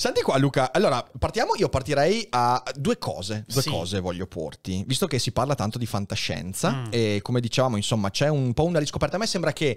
Senti qua Luca, allora partiamo, io partirei a due cose, due sì. cose voglio porti, visto che si parla tanto di fantascienza mm. e come dicevamo insomma c'è un po' una riscoperta, a me sembra che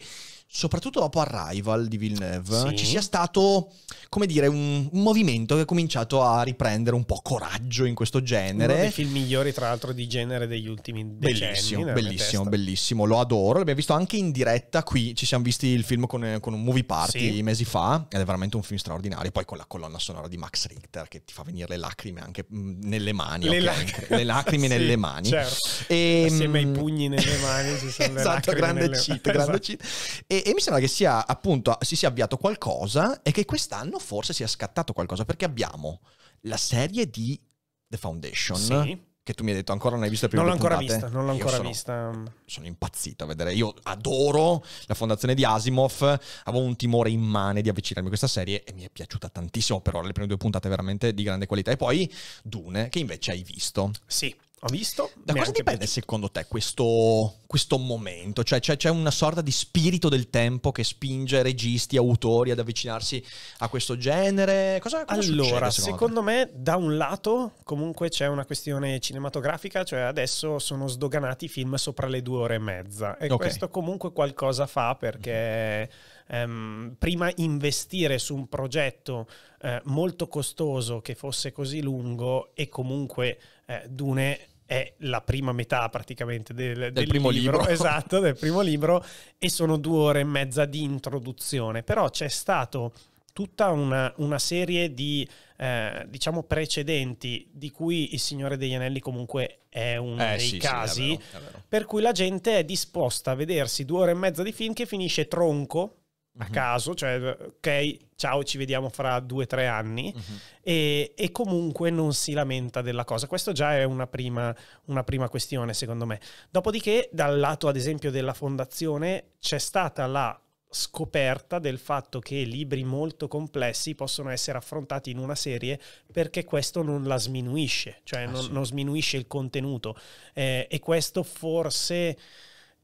soprattutto dopo Arrival di Villeneuve, sì. ci sia stato, come dire, un, un, movimento che ha cominciato a riprendere un po' coraggio in questo genere. Uno dei film migliori, tra l'altro, di genere degli ultimi decenni. Bellissimo, bellissimo, lo adoro. L'abbiamo visto anche in diretta qui, ci siamo visti il film con, con un movie party sì. mesi fa, ed è veramente un film straordinario. Poi con la colonna sonora di Max Richter, che ti fa venire le lacrime anche mm, nelle mani. Le, okay? lac- le lacrime sì, nelle mani. Certo. E, ehm, Assieme ai pugni nelle mani ci sono esatto, lacrime grande nelle... cheat, grande esatto. cheat. E, e, mi sembra che sia appunto si sia avviato qualcosa e che quest'anno forse sia scattato qualcosa perché abbiamo la serie di The Foundation. Sì che tu mi hai detto ancora non hai visto più non l'ho ancora puntate. vista non l'ho ancora sono, vista sono impazzito a vedere io adoro la fondazione di Asimov avevo un timore immane di avvicinarmi a questa serie e mi è piaciuta tantissimo però le prime due puntate veramente di grande qualità e poi Dune che invece hai visto sì ho visto. Da cosa dipende più... secondo te questo, questo momento? Cioè c'è, c'è, una sorta di spirito del tempo che spinge registi, autori ad avvicinarsi a questo genere? Cosa, cosa allora, succede, secondo, secondo me da un lato comunque c'è una questione cinematografica, cioè adesso sono sdoganati i film sopra le due ore e mezza e okay. questo comunque qualcosa fa perché... Um, prima investire su un progetto eh, molto costoso che fosse così lungo e comunque eh, Dune è la prima metà praticamente del, del, del primo libro, libro. Esatto, del primo libro e sono due ore e mezza di introduzione, però c'è stato tutta una, una serie di eh, diciamo precedenti di cui il Signore degli Anelli comunque è uno eh, dei sì, casi sì, è vero, è vero. per cui la gente è disposta a vedersi due ore e mezza di film che finisce tronco a mhm. caso, cioè ok, ciao, ci vediamo fra due o tre anni uh-huh. e, e, comunque non si lamenta della cosa. Questo già è una prima, una prima questione secondo me. Dopodiché dal lato ad esempio della fondazione c'è stata la scoperta del fatto che libri molto complessi possono essere affrontati in una serie perché questo non la sminuisce, cioè ah, non, sì. non, sminuisce il contenuto eh, e questo forse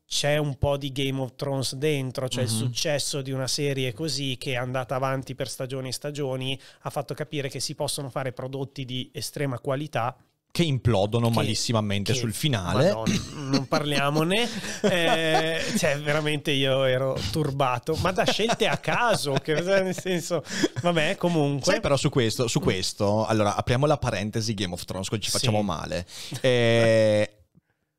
c'è un po' di Game of Thrones dentro, cioè mm-hmm. il mhm. successo di una serie così che è andata avanti per stagioni e stagioni ha fatto capire che si possono fare prodotti di estrema qualità che implodono che, malissimamente che, sul finale. Madonna, non parliamone. eh, cioè, veramente io ero turbato, ma da scelte a caso, che nel senso, vabbè, comunque. Sai, però su questo, su questo, allora apriamo la parentesi Game of Thrones, così ci facciamo sì. male. Eh,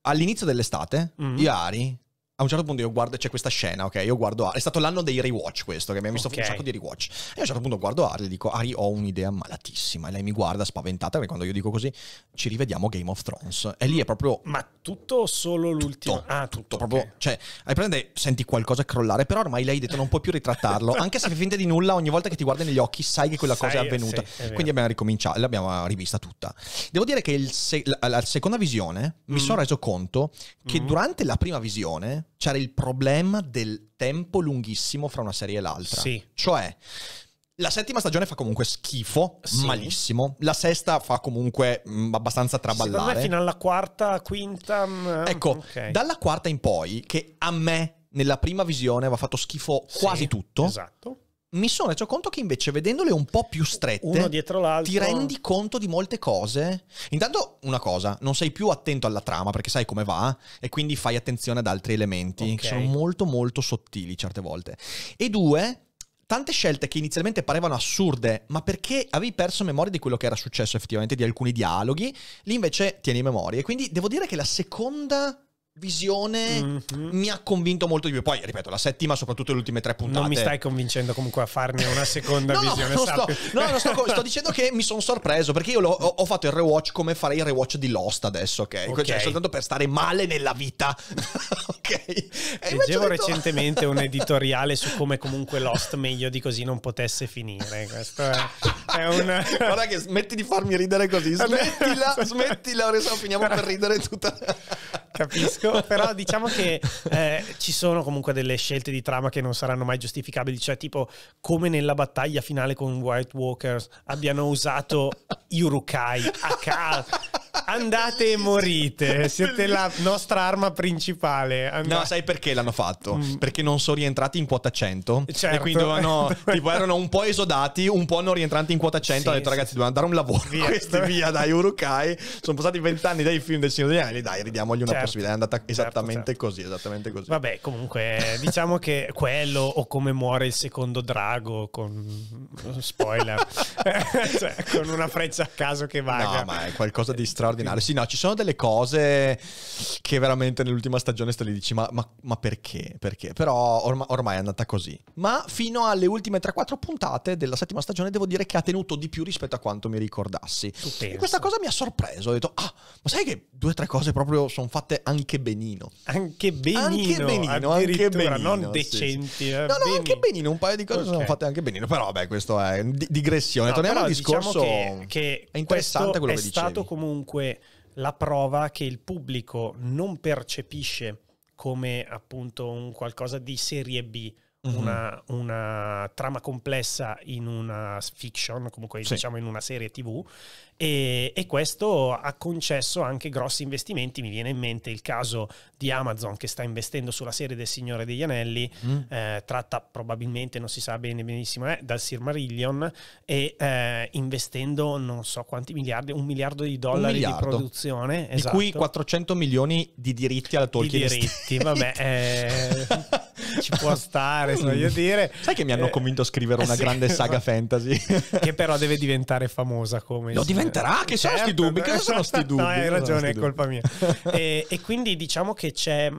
all'inizio dell'estate, mm-hmm. Iari a un certo punto io guardo, c'è questa scena, ok? Io guardo Harley, è stato l'anno dei rewatch questo, che abbiamo visto okay. un sacco di rewatch. E a un certo punto guardo Harley e dico, Ari, ho un'idea malatissima. E lei mi guarda spaventata, perché quando io dico così, ci rivediamo Game of Thrones. E lì è proprio... Ma tutto o solo l'ultimo? Tutto, ah, tutto. tutto okay. proprio, cioè, hai presente, senti qualcosa crollare, però ormai lei ha detto non puoi più ritrattarlo. Anche se fai finta di nulla, ogni volta che ti guarda negli occhi sai che quella sai, cosa è avvenuta. Sì, è Quindi abbiamo ricominciato, l'abbiamo rivista tutta. Devo dire che se- la-, la, seconda visione mm. mi sono reso conto che mm. durante la prima visione c'era il problema del tempo lunghissimo fra una serie e l'altra. Sì. Cioè, la settima stagione fa comunque schifo, sì. malissimo. La sesta fa comunque mh, mm, abbastanza traballare. Secondo me fino alla quarta, quinta... Mh, mm, ecco, okay. dalla quarta in poi, che a me nella prima visione aveva fatto schifo sì, quasi tutto. Esatto mi sono reso conto che invece vedendole un po' più strette, uno dietro l'altro, ti rendi conto di molte cose. Intanto, una cosa, non sei più attento alla trama perché sai come va e quindi fai attenzione ad altri elementi okay. che sono molto, molto sottili certe volte. E due, tante scelte che inizialmente parevano assurde, ma perché avevi perso memoria di quello che era successo effettivamente, di alcuni dialoghi, lì invece tieni memoria. E quindi devo dire che la seconda visione mm-hmm. mi ha convinto molto di più. Poi, ripeto, la settima, soprattutto le ultime tre puntate. Non mi stai convincendo comunque a farne una seconda no, visione. No, sto, no, no sto, sto, dicendo che mi sono sorpreso perché io ho, ho, fatto il rewatch come farei il rewatch di Lost adesso, ok? Cioè, okay. Cioè, soltanto per stare male nella vita, ok? Leggevo detto... recentemente un editoriale su come comunque Lost meglio di così non potesse finire. Questo è, è un... Guarda che smetti di farmi ridere così, smettila, smettila, adesso finiamo per ridere tutta. Capisco capito, però diciamo che eh, ci sono comunque delle scelte di trama che non saranno mai giustificabili, cioè tipo come nella battaglia finale con White Walkers abbiano usato Yurukai a caso andate e morite. Siete la nostra arma principale. Andate. No, sai perché l'hanno fatto? Mm. Perché non sono rientrati in quota 100. Certo. E quindi dovevano, oh, tipo, erano un po' esodati, un po' non rientranti in quota 100. Sì, hanno detto, ragazzi, sì. dobbiamo dare un lavoro. Via. Questi via dai Urukai. Sono passati vent'anni dai film del Signore degli Anelli. Dai, ridiamogli una certo. possibilità. È andata certo, esattamente certo. così. Esattamente così. Vabbè, comunque, diciamo che quello o come muore il secondo drago con spoiler, cioè, con una freccia a caso che vaga. No, ma è qualcosa di straordinario cardinale. Sì, no, ci sono delle cose che veramente nell'ultima stagione te le dici, ma, ma, ma perché? Perché? Però orma, ormai è andata così. Ma fino alle ultime 3-4 puntate della settima stagione devo dire che ha tenuto di più rispetto a quanto mi ricordassi. E questa cosa mi ha sorpreso. Ho detto, ah, ma sai che due o tre cose proprio sono fatte anche benino. Anche benino. Anche benino, anche benino. Non decenti. Sì, Eh, no, no, benino. anche benino, un paio di cose okay. sono fatte anche benino. Però vabbè, questo è digressione. No, Torniamo al diciamo discorso diciamo che, che è interessante quello è che dicevi. È stato comunque la prova che il pubblico non percepisce come appunto un qualcosa di serie B. Mm-hmm. Una, una, trama complessa in una fiction, comunque sì. diciamo in una serie tv, e, e, questo ha concesso anche grossi investimenti. Mi viene in mente il caso di Amazon che sta investendo sulla serie del Signore degli Anelli, mm. eh, tratta probabilmente, non si sa bene benissimo, eh, dal Silmarillion, e eh, investendo non so quanti miliardi, un miliardo di dollari miliardo. di produzione. Di esatto. cui 400 milioni di diritti alla Tolkien. Di diritti, State. vabbè. Eh, ci può stare, mm. voglio dire. Sai che mi hanno eh, convinto a scrivere una sì. grande saga fantasy? che però deve diventare famosa come... Lo diventa diventerà? Che certo, sono sti certo. dubbi? Cosa sono sti dubbi? No, hai ragione, è colpa mia. e, e quindi diciamo che c'è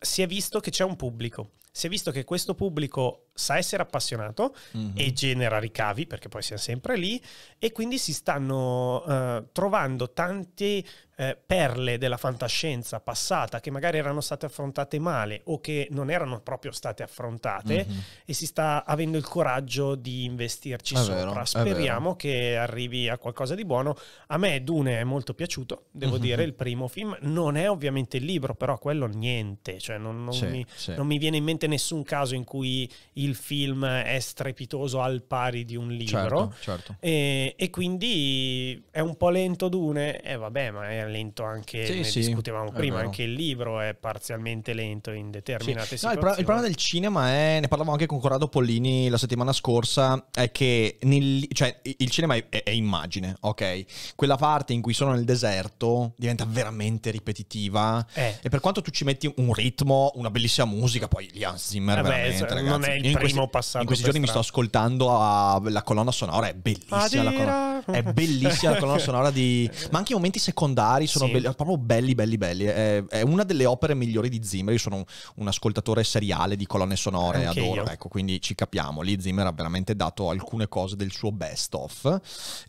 si è visto che c'è un pubblico si è visto che questo pubblico sa essere appassionato mm-hmm. e genera ricavi, perché poi siamo sempre lì, e quindi si stanno eh, trovando tante eh, perle della fantascienza passata che magari erano state affrontate male o che non erano proprio state affrontate mm-hmm. e si sta avendo il coraggio di investirci è sopra. Vero, Speriamo che arrivi a qualcosa di buono. A me Dune è molto piaciuto, devo mm-hmm. dire, il primo film. Non è ovviamente il libro, però quello niente, cioè non, non, mi, non mi viene in mente nessun caso in cui il film è strepitoso al pari di un libro. Certo, certo. E, e, quindi è un po' lento Dune, e eh, vabbè, ma è lento anche, sì, ne sì, discutevamo prima, anche il libro è parzialmente lento in determinate sì. situazioni. No, il, pro- il, problema del cinema è, ne parlavamo anche con Corrado Pollini la settimana scorsa, è che nel, cioè, il cinema è, è, è immagine, ok? Quella parte in cui sono nel deserto diventa veramente ripetitiva eh. e per quanto tu ci metti un ritmo, una bellissima musica, poi gli, Zimmer Vabbè, eh veramente, ragazzi. non è il in primo questi, passato. In questi giorni strada. mi sto ascoltando a, la colonna sonora, è bellissima Adira. la colonna. È bellissima la colonna sonora di ma anche i momenti secondari sono sì. belli, proprio belli belli belli. È, è, una delle opere migliori di Zimmer, io sono un, un ascoltatore seriale di colonne sonore, anche adoro, io. ecco, quindi ci capiamo. Lì Zimmer ha veramente dato alcune cose del suo best of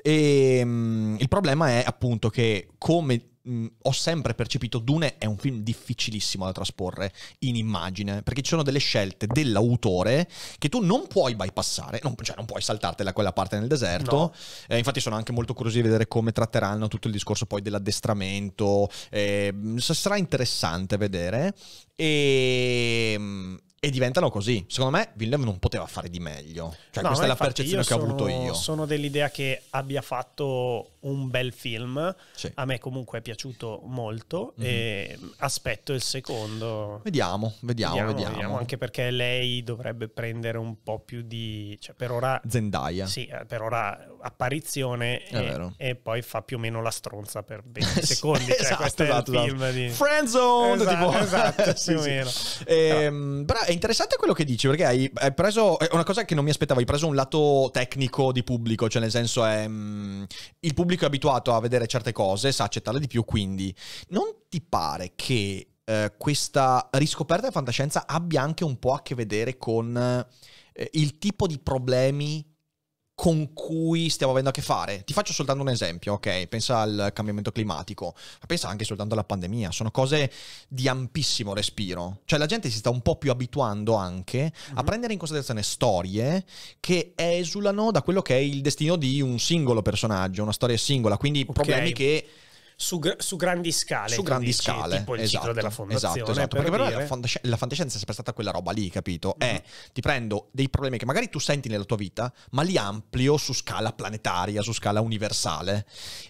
e ehm, mh, il problema è appunto che come mh, ho sempre percepito Dune è un film difficilissimo da trasporre in immagine, perché ci sono delle scelte dell'autore che tu non puoi bypassare, non, cioè non puoi saltartela quella parte nel deserto. No. Eh, infatti sono anche molto curioso di vedere come tratteranno tutto il discorso poi dell'addestramento. Eh, sarà interessante vedere. E e diventano così. Secondo me Villeneuve non poteva fare di meglio. Cioè, no, questa è la percezione che ho avuto io. Sono dell'idea che abbia fatto un bel film, sì. a me comunque è piaciuto molto mm-hmm. e mm, aspetto il secondo. Vediamo, vediamo, vediamo, vediamo, Anche perché lei dovrebbe prendere un po' più di... Cioè per ora... Zendaya. Sì, eh, per ora apparizione e, e, poi fa più o meno la stronza per 20 secondi. Cioè, esatto, questo esatto, è il esatto, esatto. film di... Friendzone! Esatto, tipo. esatto sì, esatto, più o meno. E, ehm, no. però è interessante quello che dici perché hai, hai preso... È una cosa che non mi aspettavo, hai preso un lato tecnico di pubblico, cioè nel senso è... Mm, il pubblico pubblico è abituato a vedere certe cose, sa accettarle di più, quindi non ti pare che eh, questa riscoperta della fantascienza abbia anche un po' a che vedere con eh, il tipo di problemi con cui stiamo avendo a che fare. Ti faccio soltanto un esempio, ok? Pensa al cambiamento climatico, ma pensa anche soltanto alla pandemia. Sono cose di ampissimo respiro. Cioè la gente si sta un po' più abituando anche mm-hmm. a mhm. prendere in considerazione storie che esulano da quello che è il destino di un singolo personaggio, una storia singola, quindi okay. problemi che su, su grandi scale. Su grandi dici, scale. Tipo il esatto, ciclo esatto, della fondazione. Esatto, esatto. Per perché per me la, fondasci- la, fantascienza è sempre stata quella roba lì, capito? Mm-hmm. È, ti prendo dei problemi che magari tu senti nella tua vita, ma li amplio su scala planetaria, su scala universale.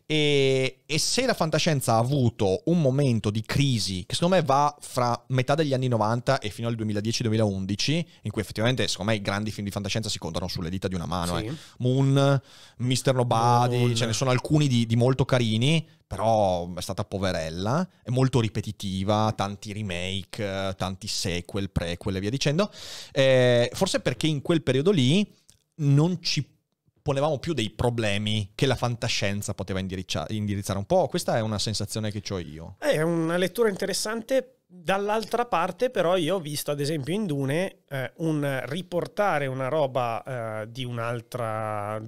E, e se la fantascienza ha avuto un momento di crisi, che secondo me va fra metà degli anni 90 e fino al 2010-2011, in cui effettivamente, secondo me, i grandi film di fantascienza si contano sulle dita di una mano. Eh. Sì. Eh. Moon, Mr. Nobody, Moon. ce ne sono alcuni di, di molto carini però è stata poverella, è molto ripetitiva, tanti remake, tanti sequel, prequel e via dicendo. Eh, forse perché in quel periodo lì non ci ponevamo più dei problemi che la fantascienza poteva indirizzare un po'. Questa è una sensazione che ho io. Eh, è una lettura interessante. Dall'altra parte, però, io ho visto, ad esempio, in Dune eh, un riportare una roba eh, di, di un altro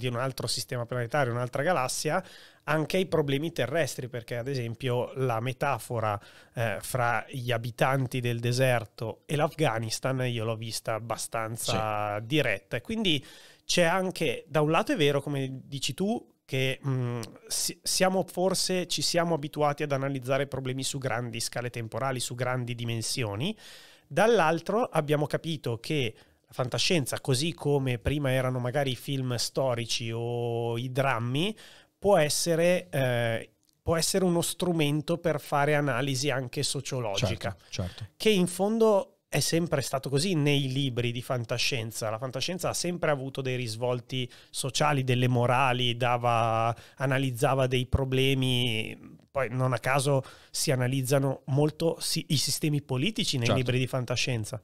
sistema planetario, un'altra galassia, anche ai problemi terrestri, perché ad esempio la metafora eh, fra gli abitanti del deserto e l'Afghanistan io l'ho vista abbastanza sì. diretta. E quindi c'è anche, da un lato è vero, come dici tu, che mh, mm, siamo forse, ci siamo abituati ad analizzare problemi su grandi scale temporali, su grandi dimensioni, dall'altro abbiamo capito che la fantascienza, così come prima erano magari i film storici o i drammi, può essere, eh, può essere uno strumento per fare analisi anche sociologica, certo, certo. che in fondo è sempre stato così nei libri di fantascienza. La fantascienza ha sempre avuto dei risvolti sociali, delle morali, dava, analizzava dei problemi. Poi non a caso si analizzano molto si, i sistemi politici nei certo. libri di fantascienza.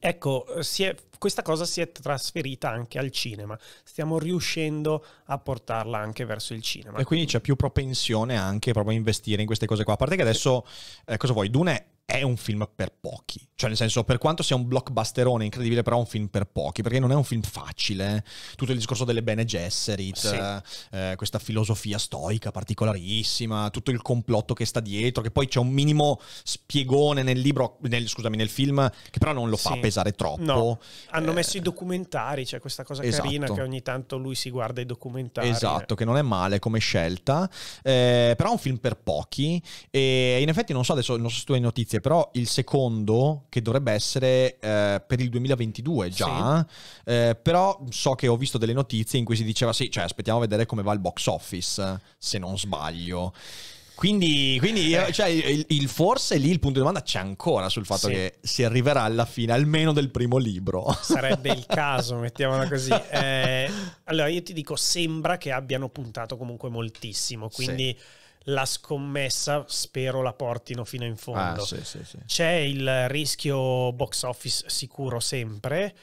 Ecco, è, questa cosa si è trasferita anche al cinema, stiamo riuscendo a portarla anche verso il cinema. E quindi c'è più propensione anche proprio a investire in queste cose qua, a parte che adesso, eh, cosa vuoi, Dune è un film per pochi. Cioè, nel senso, per quanto sia un blockbusterone incredibile, però è un film per pochi, perché non è un film facile. Eh. Tutto il discorso delle Bene Gesserit, sì. Eh, eh, questa filosofia stoica particolarissima, tutto il complotto che sta dietro, che poi c'è un minimo spiegone nel libro, nel, scusami, nel film, che però non lo sì. fa pesare troppo. No. Eh, Hanno eh, messo i documentari, c'è cioè questa cosa esatto. carina che ogni tanto lui si guarda i documentari. Esatto, che non è male come scelta, però è un film per pochi e in effetti non so adesso, non so se tu hai notizie notizie, però il secondo, che dovrebbe essere eh, per il 2022 già, sì. eh, però so che ho visto delle notizie in cui si diceva sì, cioè aspettiamo a vedere come va il box office, se non sbaglio. Quindi, quindi eh. cioè, il, il, forse lì il punto di domanda c'è ancora sul fatto sì. che si arriverà alla fine almeno del primo libro. Sarebbe il caso, mettiamola così. Eh, allora io ti dico, sembra che abbiano puntato comunque moltissimo, quindi... Sì la scommessa spero la portino fino in fondo. Ah, sì, sì, sì. C'è il rischio box office sicuro sempre.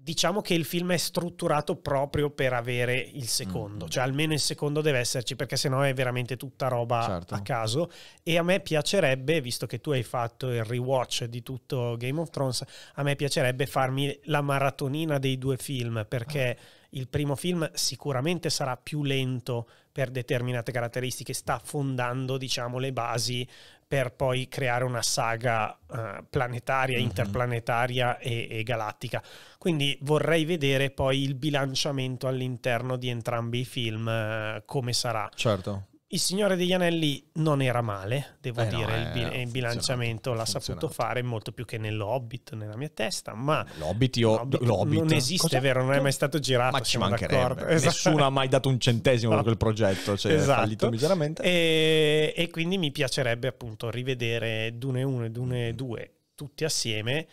Diciamo che il film è strutturato proprio per avere il secondo, mm, mm. cioè almeno il secondo deve esserci perché sennò è veramente tutta roba certo. a caso e a me piacerebbe, visto che tu hai fatto il rewatch di tutto Game of Thrones, a me piacerebbe farmi la maratonina dei due film perché... Ah il primo film sicuramente sarà più lento per determinate caratteristiche, sta fondando diciamo, le basi per poi creare una saga uh, planetaria, mm-hmm. interplanetaria e, e, galattica. Quindi vorrei vedere poi il bilanciamento all'interno di entrambi i film uh, come sarà. Certo. Il Signore degli Anelli non era male, devo eh dire, no, il, bil- eh, il, bilanciamento l'ha saputo fare molto più che nell'Hobbit nella mia testa, ma l'Hobbit, io, l'Hobbit, l'Hobbit. non esiste, Cosa? vero, non è mai stato girato, ma ci mancherebbe, esatto. nessuno ha esatto. mai dato un centesimo per quel progetto, cioè esatto. fallito miseramente. E, e quindi mi piacerebbe appunto rivedere Dune 1 e Dune 2 mm-hmm. tutti assieme,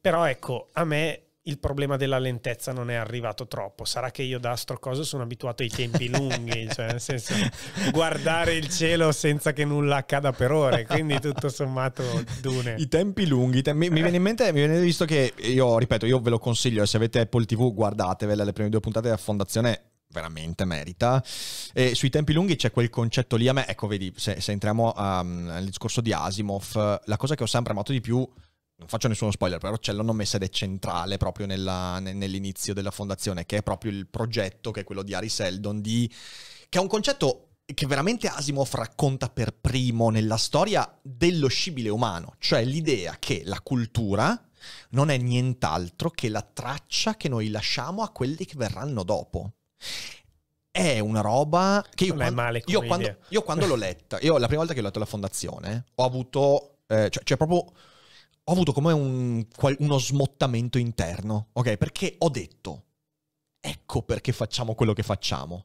però ecco, a me il problema della lentezza non è arrivato troppo. Sarà che io da astrocoso sono abituato ai tempi lunghi, cioè nel senso guardare il cielo senza che nulla accada per ore, quindi tutto sommato dune. I tempi lunghi, te- mi, mi, viene in mente, mi viene visto che io, ripeto, io ve lo consiglio, se avete Apple TV guardatevela, le prime due puntate della fondazione veramente merita. E sui tempi lunghi c'è quel concetto lì, a me, ecco vedi, se, se entriamo um, nel discorso di Asimov, la cosa che ho sempre amato di più non faccio nessuno spoiler, però ce l'hanno messa ed è centrale proprio nella, nell'inizio della fondazione, che è proprio il progetto, che è quello di Harry Seldon, di, che è un concetto che veramente Asimov racconta per primo nella storia dello scibile umano, cioè l'idea che la cultura non è nient'altro che la traccia che noi lasciamo a quelli che verranno dopo è una roba che io, quando, male io quando, io quando l'ho letta, io la prima volta che ho letto la fondazione ho avuto, eh, cioè, cioè proprio ho avuto come un, uno smottamento interno, ok? Perché ho detto, ecco perché facciamo quello che facciamo.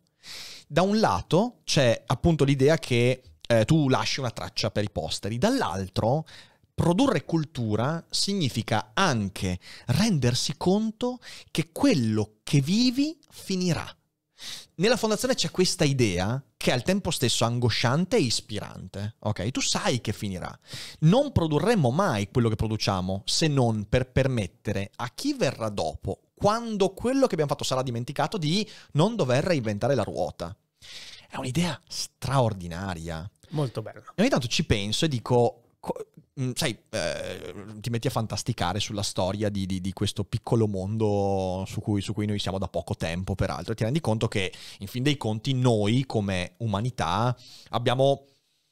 Da un lato c'è appunto l'idea che eh, tu lasci una traccia per i posteri, dall'altro produrre cultura significa anche rendersi conto che quello che vivi finirà. Nella fondazione c'è questa idea che è al tempo stesso angosciante e ispirante, ok? Tu sai che finirà. Non produrremmo mai quello che produciamo se non per permettere a chi verrà dopo, quando quello che abbiamo fatto sarà dimenticato, di non dover reinventare la ruota. È un'idea straordinaria. Molto bella. E ogni tanto ci penso e dico, Mm, sai, eh, ti metti a fantasticare sulla storia di, di, di questo piccolo mondo su cui, su cui, noi siamo da poco tempo, peraltro, e ti rendi conto che, in fin dei conti, noi come umanità abbiamo...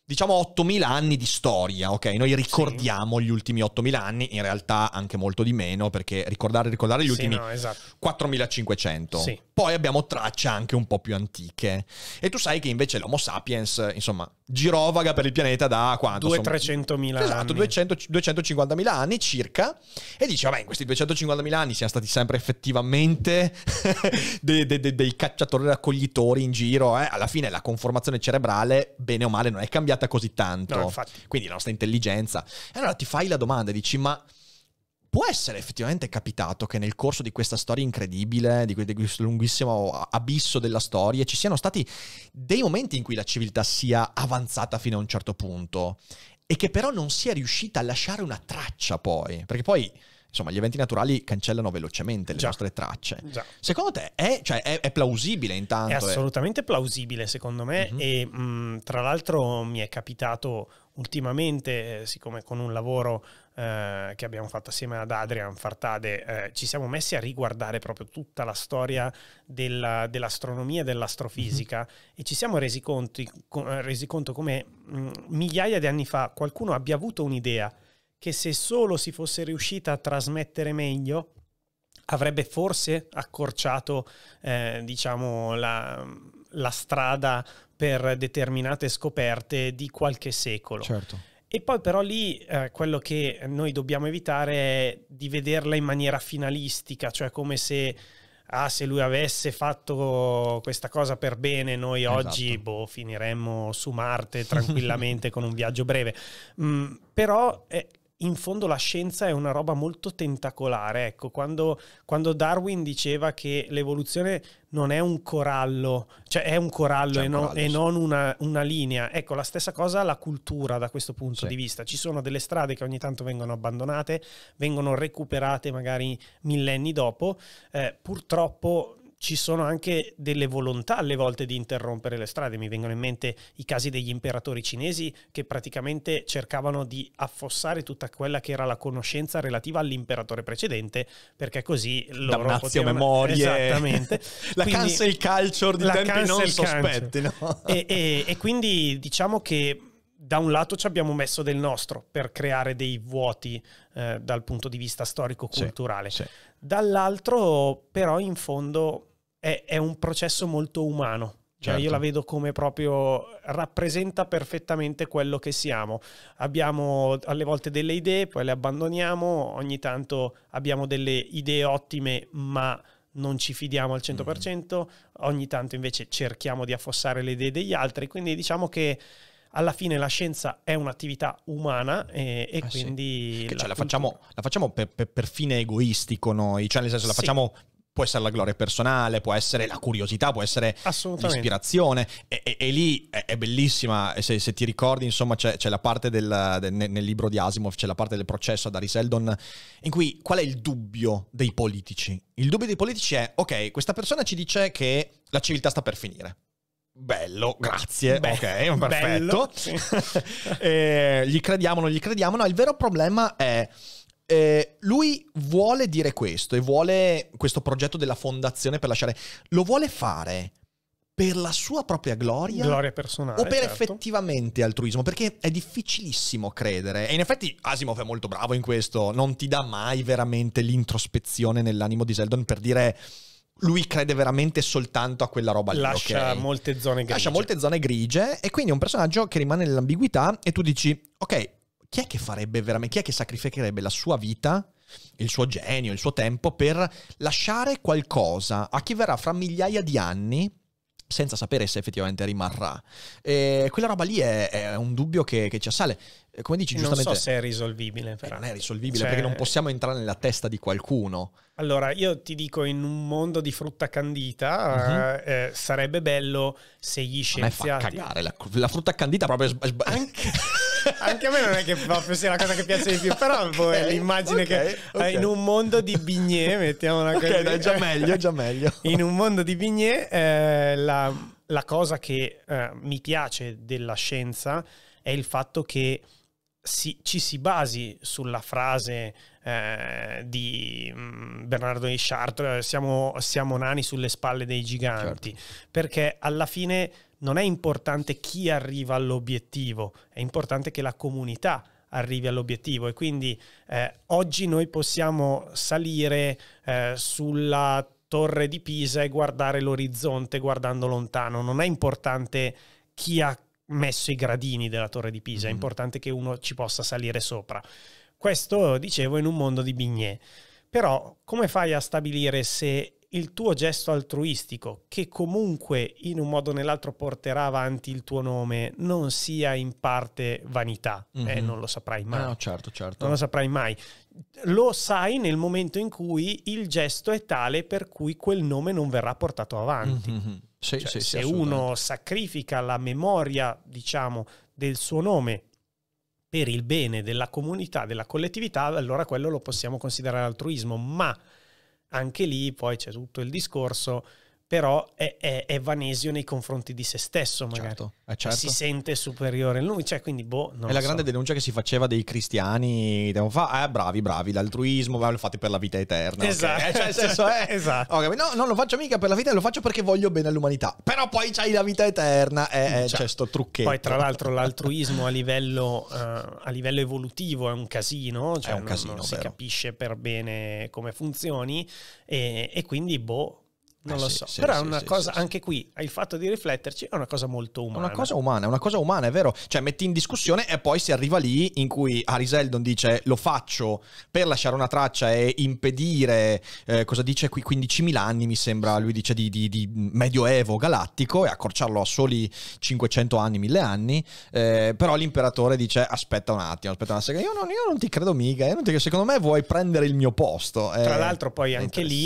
Diciamo 8000 anni di storia, ok? Noi ricordiamo sì. gli ultimi 8000 anni, in realtà anche molto di meno, perché ricordare, ricordare gli sì, ultimi no, esatto. 4500. Sì. Poi abbiamo tracce anche un po' più antiche. E tu sai che invece l'Homo sapiens, insomma, girovaga per il pianeta da quanto? 200-300.000 esatto, 200, 250.000 anni circa. E dice, vabbè, in questi 250.000 anni siamo stati sempre effettivamente dei, dei, dei, dei cacciatori raccoglitori in giro. Eh? Alla fine la conformazione cerebrale, bene o male, non è cambiata così tanto. No, Quindi la nostra intelligenza. E allora ti fai la domanda, dici, ma può essere effettivamente capitato che nel corso di questa storia incredibile, di questo lunghissimo abisso della storia, ci siano stati dei momenti in cui la civiltà sia avanzata fino a un certo punto e che però non sia riuscita a lasciare una traccia poi, perché poi insomma, gli eventi naturali cancellano velocemente le Già. nostre tracce. Già. Secondo te è, cioè, è, è, plausibile intanto? È assolutamente è... plausibile, secondo me, uh-huh. e mh, tra l'altro mi è capitato ultimamente, eh, siccome con un lavoro eh, che abbiamo fatto assieme ad Adrian Fartade, eh, ci siamo messi a riguardare proprio tutta la storia della, dell'astronomia e dell'astrofisica mm-hmm. e ci siamo resi, conti, co- eh, resi conto come mh, mm, migliaia di anni fa qualcuno abbia avuto un'idea che se solo si fosse riuscita a trasmettere meglio avrebbe forse accorciato eh, diciamo la, la, strada per determinate scoperte di qualche secolo. Certo. E poi però lì eh, quello che noi dobbiamo evitare è di vederla in maniera finalistica, cioè come se ah, se lui avesse fatto questa cosa per bene, noi esatto. oggi boh, finiremmo su Marte tranquillamente con un viaggio breve. Mm, però eh, in fondo la scienza è una roba molto tentacolare. Ecco, quando, quando Darwin diceva che l'evoluzione non è un corallo, cioè è un corallo, cioè, un e, no, corallo, e non una, una, linea. Ecco, la stessa cosa la cultura da questo punto sì. di vista. Ci sono delle strade che ogni tanto vengono abbandonate, vengono recuperate magari millenni dopo. Eh, purtroppo ci sono anche delle volontà alle volte di interrompere le strade. Mi vengono in mente i casi degli imperatori cinesi che praticamente cercavano di affossare tutta quella che era la conoscenza relativa all'imperatore precedente, perché così lo loro Damnazio potevano... memorie. Esattamente. la quindi, cancel culture di la tempi non sospetti. No? E, e, e quindi diciamo che da un lato ci abbiamo messo del nostro per creare dei vuoti eh, dal punto di vista storico-culturale, dall'altro però in fondo è, è un processo molto umano. Cioè io certo. la vedo come proprio rappresenta perfettamente quello che siamo. Abbiamo alle volte delle idee, poi le abbandoniamo, ogni tanto abbiamo delle idee ottime, ma non ci fidiamo al 100%, mm. Mm-hmm. ogni tanto invece cerchiamo di affossare le idee degli altri, quindi diciamo che alla fine la scienza è un'attività umana e, e ah, quindi... Sì. La, cioè, la, facciamo, la facciamo per, per, per, fine egoistico noi, cioè nel senso la sì. facciamo può essere la gloria personale, può essere la curiosità, può essere l'ispirazione. E, e, e lì è, è bellissima, se, se, ti ricordi, insomma, c'è, c'è la parte del, del, nel libro di Asimov, c'è la parte del processo ad Harry Seldon, in cui qual è il dubbio dei politici? Il dubbio dei politici è, ok, questa persona ci dice che la civiltà sta per finire. Bello, grazie. Be- ok, perfetto. Bello, sì. eh, gli crediamo, non gli crediamo. No, il vero problema è eh, lui vuole dire questo e vuole questo progetto della fondazione per lasciare. Lo vuole fare per la sua propria gloria? Gloria personale. O per certo. effettivamente altruismo? Perché è difficilissimo credere. E in effetti Asimov è molto bravo in questo. Non ti dà mai veramente l'introspezione nell'animo di Seldon per dire lui crede veramente soltanto a quella roba Lascia lì. Lascia okay? molte zone grigie. Lascia molte zone grigie e quindi è un personaggio che rimane nell'ambiguità e tu dici, ok, chi è che farebbe veramente, chi è che sacrificherebbe la sua vita, il suo genio, il suo tempo per lasciare qualcosa a chi verrà fra migliaia di anni? senza sapere se effettivamente rimarrà. E quella roba lì è, è un dubbio che, che ci assale come dici giustamente... Non so se è risolvibile. Eh, però. Eh, non è risolvibile cioè... perché non possiamo entrare nella testa di qualcuno. Allora, io ti dico, in un mondo di frutta candita uh-huh. eh, sarebbe bello se gli scienziati... A me fa cagare, la, la frutta candita proprio... Sb- Anche... anche a me non è che proprio sia la cosa che piace di più, però boh, okay, l'immagine okay, che okay. Eh, in un mondo di bignè, mettiamo una cosa. Ok, dai, già meglio, già meglio. In un mondo di bignè, eh, la, la, cosa che eh, mi piace della scienza è il fatto che si, ci si basi sulla frase eh, di mm, Bernardo Richard, eh, siamo, siamo, nani sulle spalle dei giganti, certo. perché alla fine non è importante chi arriva all'obiettivo, è importante che la comunità arrivi all'obiettivo e quindi eh, oggi noi possiamo salire eh, sulla torre di Pisa e guardare l'orizzonte guardando lontano, non è importante chi ha messo i gradini della torre di Pisa, è mm-hmm. importante che uno ci possa salire sopra. Questo, dicevo, in un mondo di bignè. Però come fai a stabilire se il tuo gesto altruistico, che comunque in un modo o nell'altro porterà avanti il tuo nome, non sia in parte vanità. Mm-hmm. Eh, mhm. non lo saprai mai. No, certo, certo. Non lo saprai mai. Lo sai nel momento in cui il gesto è tale per cui quel nome non verrà portato avanti. Mm-hmm. Sì, cioè, sì, se sì, uno sacrifica la memoria, diciamo, del suo nome per il bene della comunità, della collettività, allora quello lo possiamo considerare altruismo, ma anche lì poi c'è tutto il discorso però è, è, è, vanesio nei confronti di se stesso, magari. Certo, eh cioè, certo. Si sente superiore a lui, cioè, quindi boh, È la so. grande denuncia che si faceva dei cristiani tempo diciamo, fa, eh, bravi, bravi, l'altruismo, lo fate per la vita eterna. Esatto. Okay? Eh, cioè, nel senso, eh, esatto. Okay, no, non lo faccio mica per la vita, lo faccio perché voglio bene all'umanità. Però poi c'hai la vita eterna, eh, eh cioè, c'è sto trucchetto. Poi tra l'altro l'altruismo a livello, uh, a livello evolutivo è un casino, cioè è un non, casino, non si capisce per bene come funzioni e, e quindi boh non eh lo sì, so. Sì, Però sì, è una cosa, anche qui, il fatto di rifletterci è una cosa molto umana. Una cosa umana, è una cosa umana, è vero. Cioè, metti in discussione e poi si arriva lì in cui Harry Seldon dice lo faccio per lasciare una traccia e impedire, eh, cosa dice qui, 15.000 anni mi sembra, lui dice di, di, di, medioevo galattico e accorciarlo a soli 500 anni, 1000 anni. Eh, però l'imperatore dice aspetta un attimo, aspetta una seconda, io non, io non ti credo mica, io eh, non ti secondo me vuoi prendere il mio posto. È, Tra eh, l'altro poi anche lì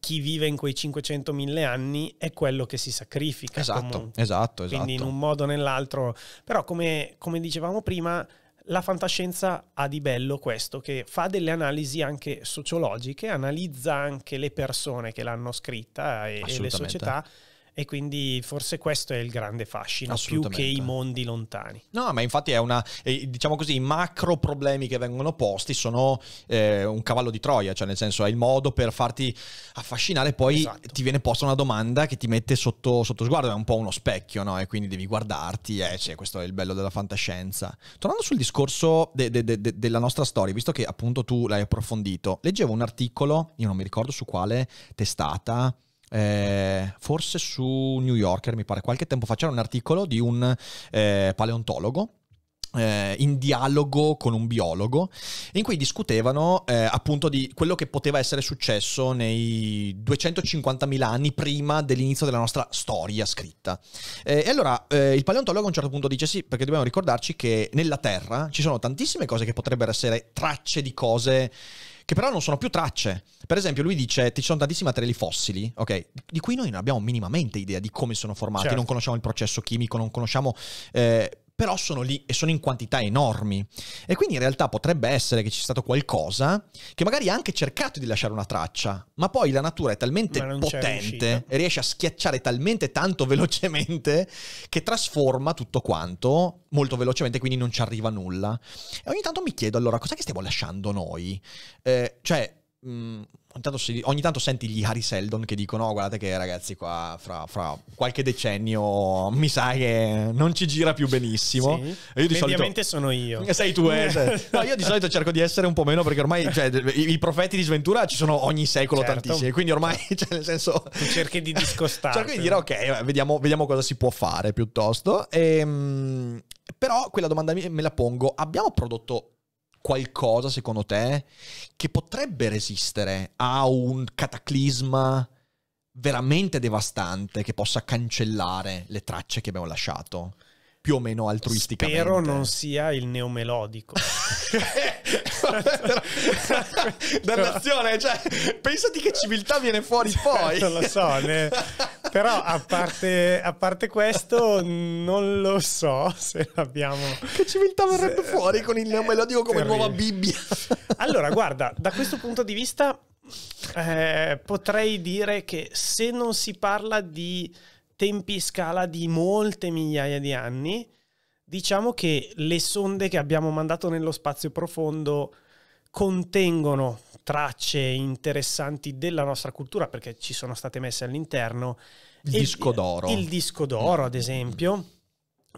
chi vive in quei 500 100.000 anni è quello che si sacrifica. Esatto, esatto, esatto, Quindi in esatto. un modo o nell'altro. Però come, come dicevamo prima, la fantascienza ha di bello questo, che fa delle analisi anche sociologiche, analizza anche le persone che l'hanno scritta e, e le società e quindi forse questo è il grande fascino, più che i mondi lontani. No, ma infatti è una, eh, diciamo così, i macro problemi che vengono posti sono eh, un cavallo di Troia, cioè nel senso è il modo per farti affascinare, poi esatto. ti viene posta una domanda che ti mette sotto, sotto sguardo, è un po' uno specchio, no? E quindi devi guardarti, eh, cioè, questo è il bello della fantascienza. Tornando sul discorso de, de, de, della nostra storia, visto che appunto tu l'hai approfondito, leggevo un articolo, io non mi ricordo su quale testata, eh, forse su New Yorker, mi pare, qualche tempo fa c'era un articolo di un eh, paleontologo eh, in dialogo con un biologo in cui discutevano eh, appunto di quello che poteva essere successo nei 250.000 anni prima dell'inizio della nostra storia scritta. Eh, e allora eh, il paleontologo a un certo punto dice sì, perché dobbiamo ricordarci che nella Terra ci sono tantissime cose che potrebbero essere tracce di cose che però non sono più tracce. Per esempio, lui dice ci sono tantissimi materiali fossili, ok, di cui noi non abbiamo minimamente idea di come sono formati, certo. non conosciamo il processo chimico, non conosciamo eh, però sono lì e sono in quantità enormi. E quindi in realtà potrebbe essere che ci sia stato qualcosa che magari ha anche cercato di lasciare una traccia, ma poi la natura è talmente potente e riesce a schiacciare talmente tanto velocemente che trasforma tutto quanto molto velocemente, quindi non ci arriva nulla. E ogni tanto mi chiedo allora cosa che stiamo lasciando noi? Eh, cioè Mm, ogni, tanto si, ogni, tanto senti gli Harry Seldon che dicono: oh, Guardate, che ragazzi, qua fra, fra, qualche decennio mi sa che non ci gira più benissimo. Sì. io di solito, sono io. Eh, sei tu, eh? Cioè, sei. No, io di solito cerco di essere un po' meno perché ormai cioè, i, i, profeti di sventura ci sono ogni secolo certo. tantissimi. Quindi ormai, cioè, nel senso, tu cerchi di discostare. cerco di dire: Ok, vediamo, vediamo, cosa si può fare piuttosto. E, ehm, però quella domanda me la pongo: abbiamo prodotto qualcosa, secondo te, che potrebbe resistere a un cataclisma veramente devastante che possa cancellare le tracce che abbiamo lasciato? più o meno altruisticamente. Spero non sia il neomelodico. Dannazione, cioè, pensati che civiltà viene fuori certo, poi. Non lo so, ne... però a parte, a parte, questo non lo so se abbiamo... Che civiltà verrebbe fuori con il neomelodico come Terribile. nuova Bibbia? allora, guarda, da questo punto di vista eh, potrei dire che se non si parla di tempi scala di molte migliaia di anni, diciamo che le sonde che abbiamo mandato nello spazio profondo contengono tracce interessanti della nostra cultura perché ci sono state messe all'interno. Il, disco d'oro. Il disco d'oro, ad mm. esempio,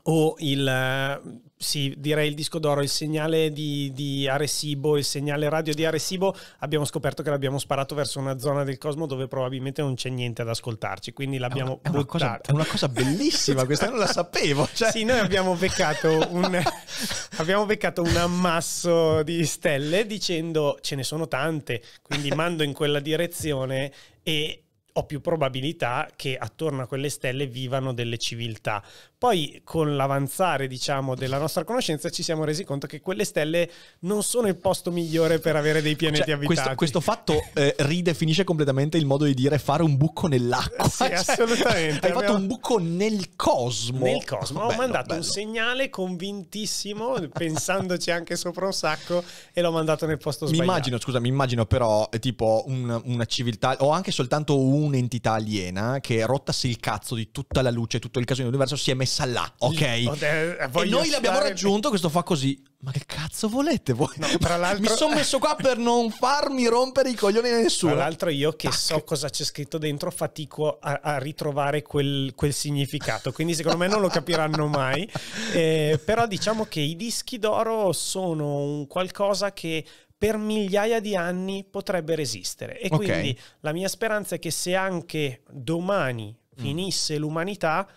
o il, sì, direi il disco d'oro, il segnale di, di, Arecibo, il segnale radio di Arecibo, abbiamo scoperto che l'abbiamo sparato verso una zona del cosmo dove probabilmente non c'è niente ad ascoltarci, quindi l'abbiamo è una, è una cosa, è una cosa bellissima, questa non la sapevo. Cioè. Sì, noi abbiamo beccato, un, abbiamo beccato un ammasso di stelle dicendo ce ne sono tante, quindi mando in quella direzione e ho più probabilità che attorno a quelle stelle vivano delle civiltà. Poi con l'avanzare, diciamo, della nostra conoscenza ci siamo resi conto che quelle stelle non sono il posto migliore per avere dei pianeti cioè, abitati. Questo, questo fatto eh, ridefinisce completamente il modo di dire fare un buco nell'acqua. Sì, cioè, assolutamente. Hai fatto un buco nel cosmo. Nel cosmo. Bello, Ho mandato bello. un segnale convintissimo, pensandoci anche sopra un sacco, e l'ho mandato nel posto mi sbagliato. Mi immagino, scusa, mi immagino però eh, tipo un, una civiltà o anche soltanto un'entità aliena che rottasse il cazzo di tutta la luce, tutto il caso dell'universo, si è messo messa là, ok? Eh, e noi l'abbiamo stare... raggiunto, questo fa così. Ma che cazzo volete voi? No, tra l'altro... Mi sono messo qua per non farmi rompere i coglioni a nessuno. Tra l'altro io che Tac. so cosa c'è scritto dentro fatico a, a ritrovare quel, quel, significato, quindi secondo me non lo capiranno mai. Eh, però diciamo che i dischi d'oro sono un qualcosa che per migliaia di anni potrebbe resistere. E okay. quindi la mia speranza è che se anche domani finisse mm. l'umanità,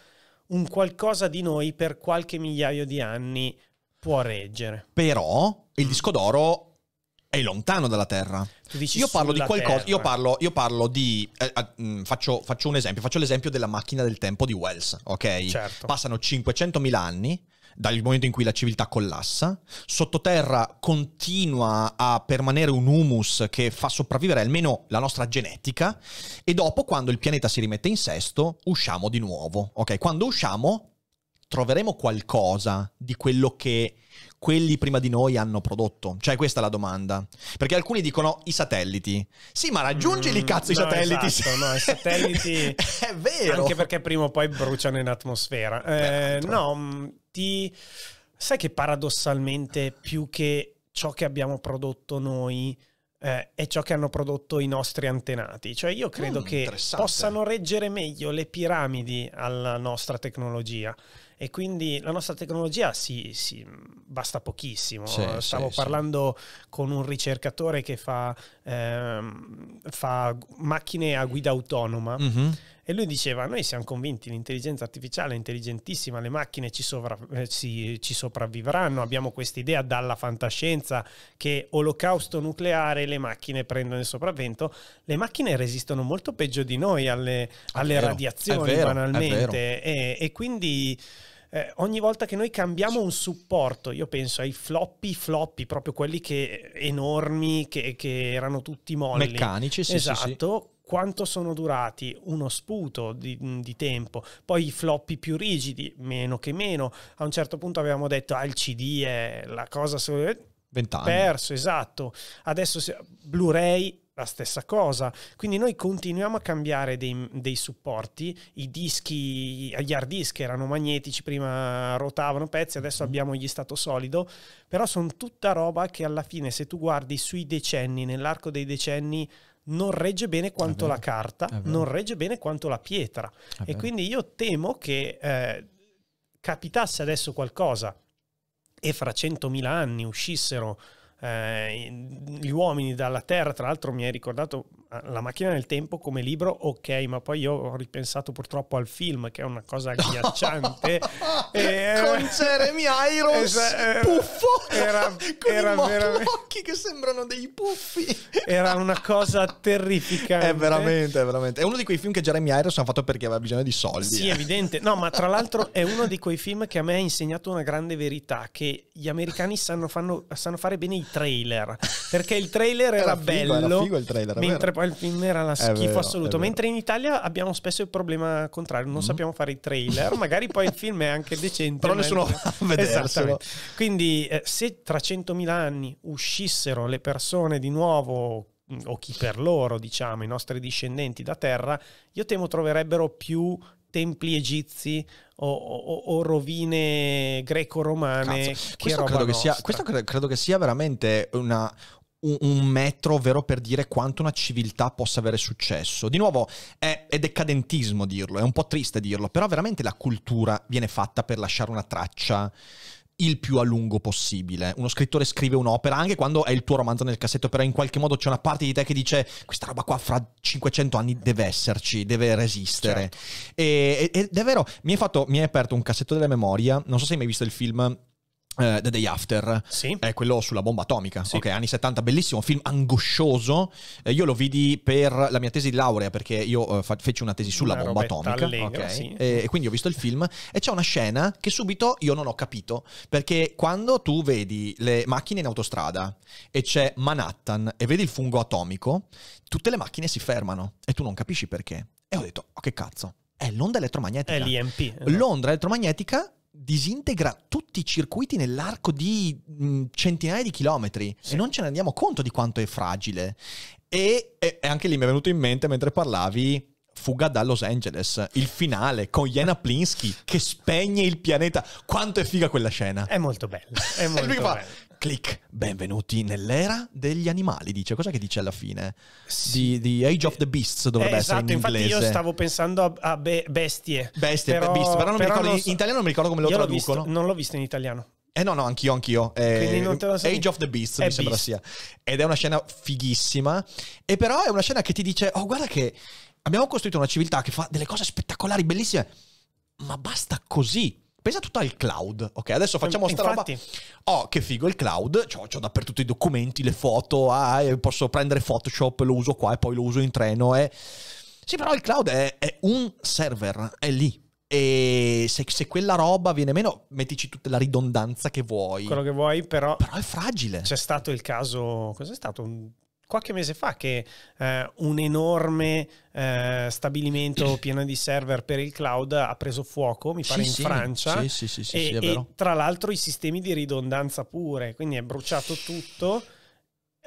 un qualcosa di noi per qualche migliaio di anni può reggere. Però il mm. disco d'oro è lontano dalla Terra. Io parlo di qualcosa, io parlo, io parlo di, eh, eh, faccio, faccio, un esempio, faccio l'esempio della macchina del tempo di Wells, ok? Certo. Passano 500.000 anni, dal momento in cui la civiltà collassa. Sottoterra continua a permanere un humus che fa sopravvivere almeno la nostra genetica e dopo quando il pianeta si rimette in sesto usciamo di nuovo. Ok, quando usciamo troveremo qualcosa di quello che quelli prima di noi hanno prodotto? Cioè, questa è la domanda. Perché alcuni dicono i satelliti. Sì, ma raggiungili mm, cazzo no, i satelliti. Esatto, no, i satelliti. è vero. Anche perché prima o poi bruciano in atmosfera. Eh, no, mm, ti. Sai che paradossalmente più che ciò che abbiamo prodotto noi eh, è ciò che hanno prodotto i nostri antenati. Cioè io credo mm, che possano reggere meglio le piramidi alla nostra tecnologia e quindi la nostra tecnologia si, si basta pochissimo. Sì, Stavo sì, parlando sì. con un ricercatore che fa, ehm, fa macchine a guida autonoma. Mm-hmm. E lui diceva, noi siamo convinti, l'intelligenza artificiale è intelligentissima, le macchine ci, sovra- ci, eh, ci sopravvivranno, abbiamo questa idea dalla fantascienza che olocausto nucleare, le macchine prendono il sopravvento, le macchine resistono molto peggio di noi alle, alle vero, radiazioni vero, banalmente e, e quindi eh, ogni volta che noi cambiamo un supporto, io penso ai floppy floppy, proprio quelli che eh, enormi, che, che erano tutti molli. Meccanici, sì. Esatto. Sì, sì esatto. quanto sono durati uno sputo di, di, tempo, poi i floppy più rigidi, meno che meno. A un certo punto avevamo detto, ah, il CD è la cosa... Su... 20 anni. Perso, esatto. Adesso Blu-ray la stessa cosa. Quindi noi continuiamo a cambiare dei, dei, supporti, i dischi, gli hard disk erano magnetici, prima rotavano pezzi, adesso mhm. abbiamo gli stato solido, però sono tutta roba che alla fine se tu guardi sui decenni, nell'arco dei decenni, non regge bene quanto la carta, non regge bene quanto la pietra. E quindi io temo che eh, capitasse adesso qualcosa e fra 100.000 anni uscissero eh, gli uomini dalla Terra, tra l'altro mi hai ricordato la macchina nel tempo come libro, ok, ma poi io ho ripensato purtroppo al film, che è una cosa agghiacciante. e... Con Jeremy Irons, es- eh, puffo, era, con era i veramente... occhi che sembrano dei puffi. era una cosa terrificante. È veramente, è veramente. È uno di quei film che Jeremy Irons ha fatto perché aveva bisogno di soldi. Sì, evidente. No, ma tra l'altro è uno di quei film che a me ha insegnato una grande verità, che gli americani sanno, fanno, sanno fare bene i trailer, perché il trailer era, era figo, bello. Era figo il trailer, mentre poi qua il film era la schifo vero, assoluto. Mentre in Italia abbiamo spesso il problema contrario, non mm. sappiamo fare i trailer, magari poi il film è anche decente. Però nessuno va a vederselo. Quindi eh, se tra 100.000 anni uscissero le persone di nuovo mm, o chi per loro, diciamo, i nostri discendenti da terra, io temo troverebbero più templi egizi o, o, o rovine greco-romane. Questo, credo che, sia, questo credo, che sia veramente una, un, un, metro vero per dire quanto una civiltà possa avere successo. Di nuovo, è, è decadentismo dirlo, è un po' triste dirlo, però veramente la cultura viene fatta per lasciare una traccia il più a lungo possibile. Uno scrittore scrive un'opera anche quando è il tuo romanzo nel cassetto, però in qualche modo c'è una parte di te che dice questa roba qua fra 500 anni deve esserci, deve resistere. Certo. E, ed è vero, mi hai aperto un cassetto della memoria, non so se hai mai visto il film Uh, The Day After sì. è quello sulla bomba atomica, sì. ok, anni 70, bellissimo film angoscioso. Eh, io lo vidi per la mia tesi di laurea perché io uh, fa- feci una tesi sulla una bomba atomica, allegra, okay? sì. e, e quindi ho visto il film e c'è una scena che subito io non ho capito, perché quando tu vedi le macchine in autostrada e c'è Manhattan e vedi il fungo atomico, tutte le macchine si fermano e tu non capisci perché. E ho detto "Oh che cazzo, è l'onda elettromagnetica". È l'IMP. Esatto. L'onda elettromagnetica disintegra tutti i circuiti nell'arco di mh, mm, centinaia di chilometri sì. e non ce ne rendiamo conto di quanto è fragile. E, e, e anche lì mi è venuto in mente mentre parlavi Fuga da Los Angeles, il finale con Jena Plinsky che spegne il pianeta. Quanto è figa quella scena! È molto bella. È molto bella click, benvenuti nell'era degli animali, dice. Cosa che dice alla fine? Sì. Di, di Age of the Beasts dovrebbe eh, essere esatto, in inglese. infatti io stavo pensando a, a be- bestie. Bestie, però, beast, però, non però mi ricordo, non so. in italiano non mi ricordo come lo io traducono. Visto, non l'ho visto in italiano. Eh no, no, anch'io, anch'io. Eh, Age of the Beasts mi beast. sembra sia. Ed è una scena fighissima. E però è una scena che ti dice, oh guarda che abbiamo costruito una civiltà che fa delle cose spettacolari, bellissime, ma basta così. Pensa tutto al cloud, ok? Adesso facciamo Infatti. sta roba. Oh, che figo il cloud, c'ho, c'ho dappertutto i documenti, le foto, ah, posso prendere Photoshop, lo uso qua e poi lo uso in treno. Eh. Sì, però il cloud è, è un server, è lì. E se, se, quella roba viene meno, mettici tutta la ridondanza che vuoi. Quello che vuoi, però. Però è fragile. C'è stato il caso. Cos'è stato? Un qualche mese fa che eh, un enorme eh, stabilimento pieno di server per il cloud ha preso fuoco, mi pare sì, in sì. Francia, sì, e, e tra l'altro i sistemi di ridondanza pure, quindi è bruciato tutto.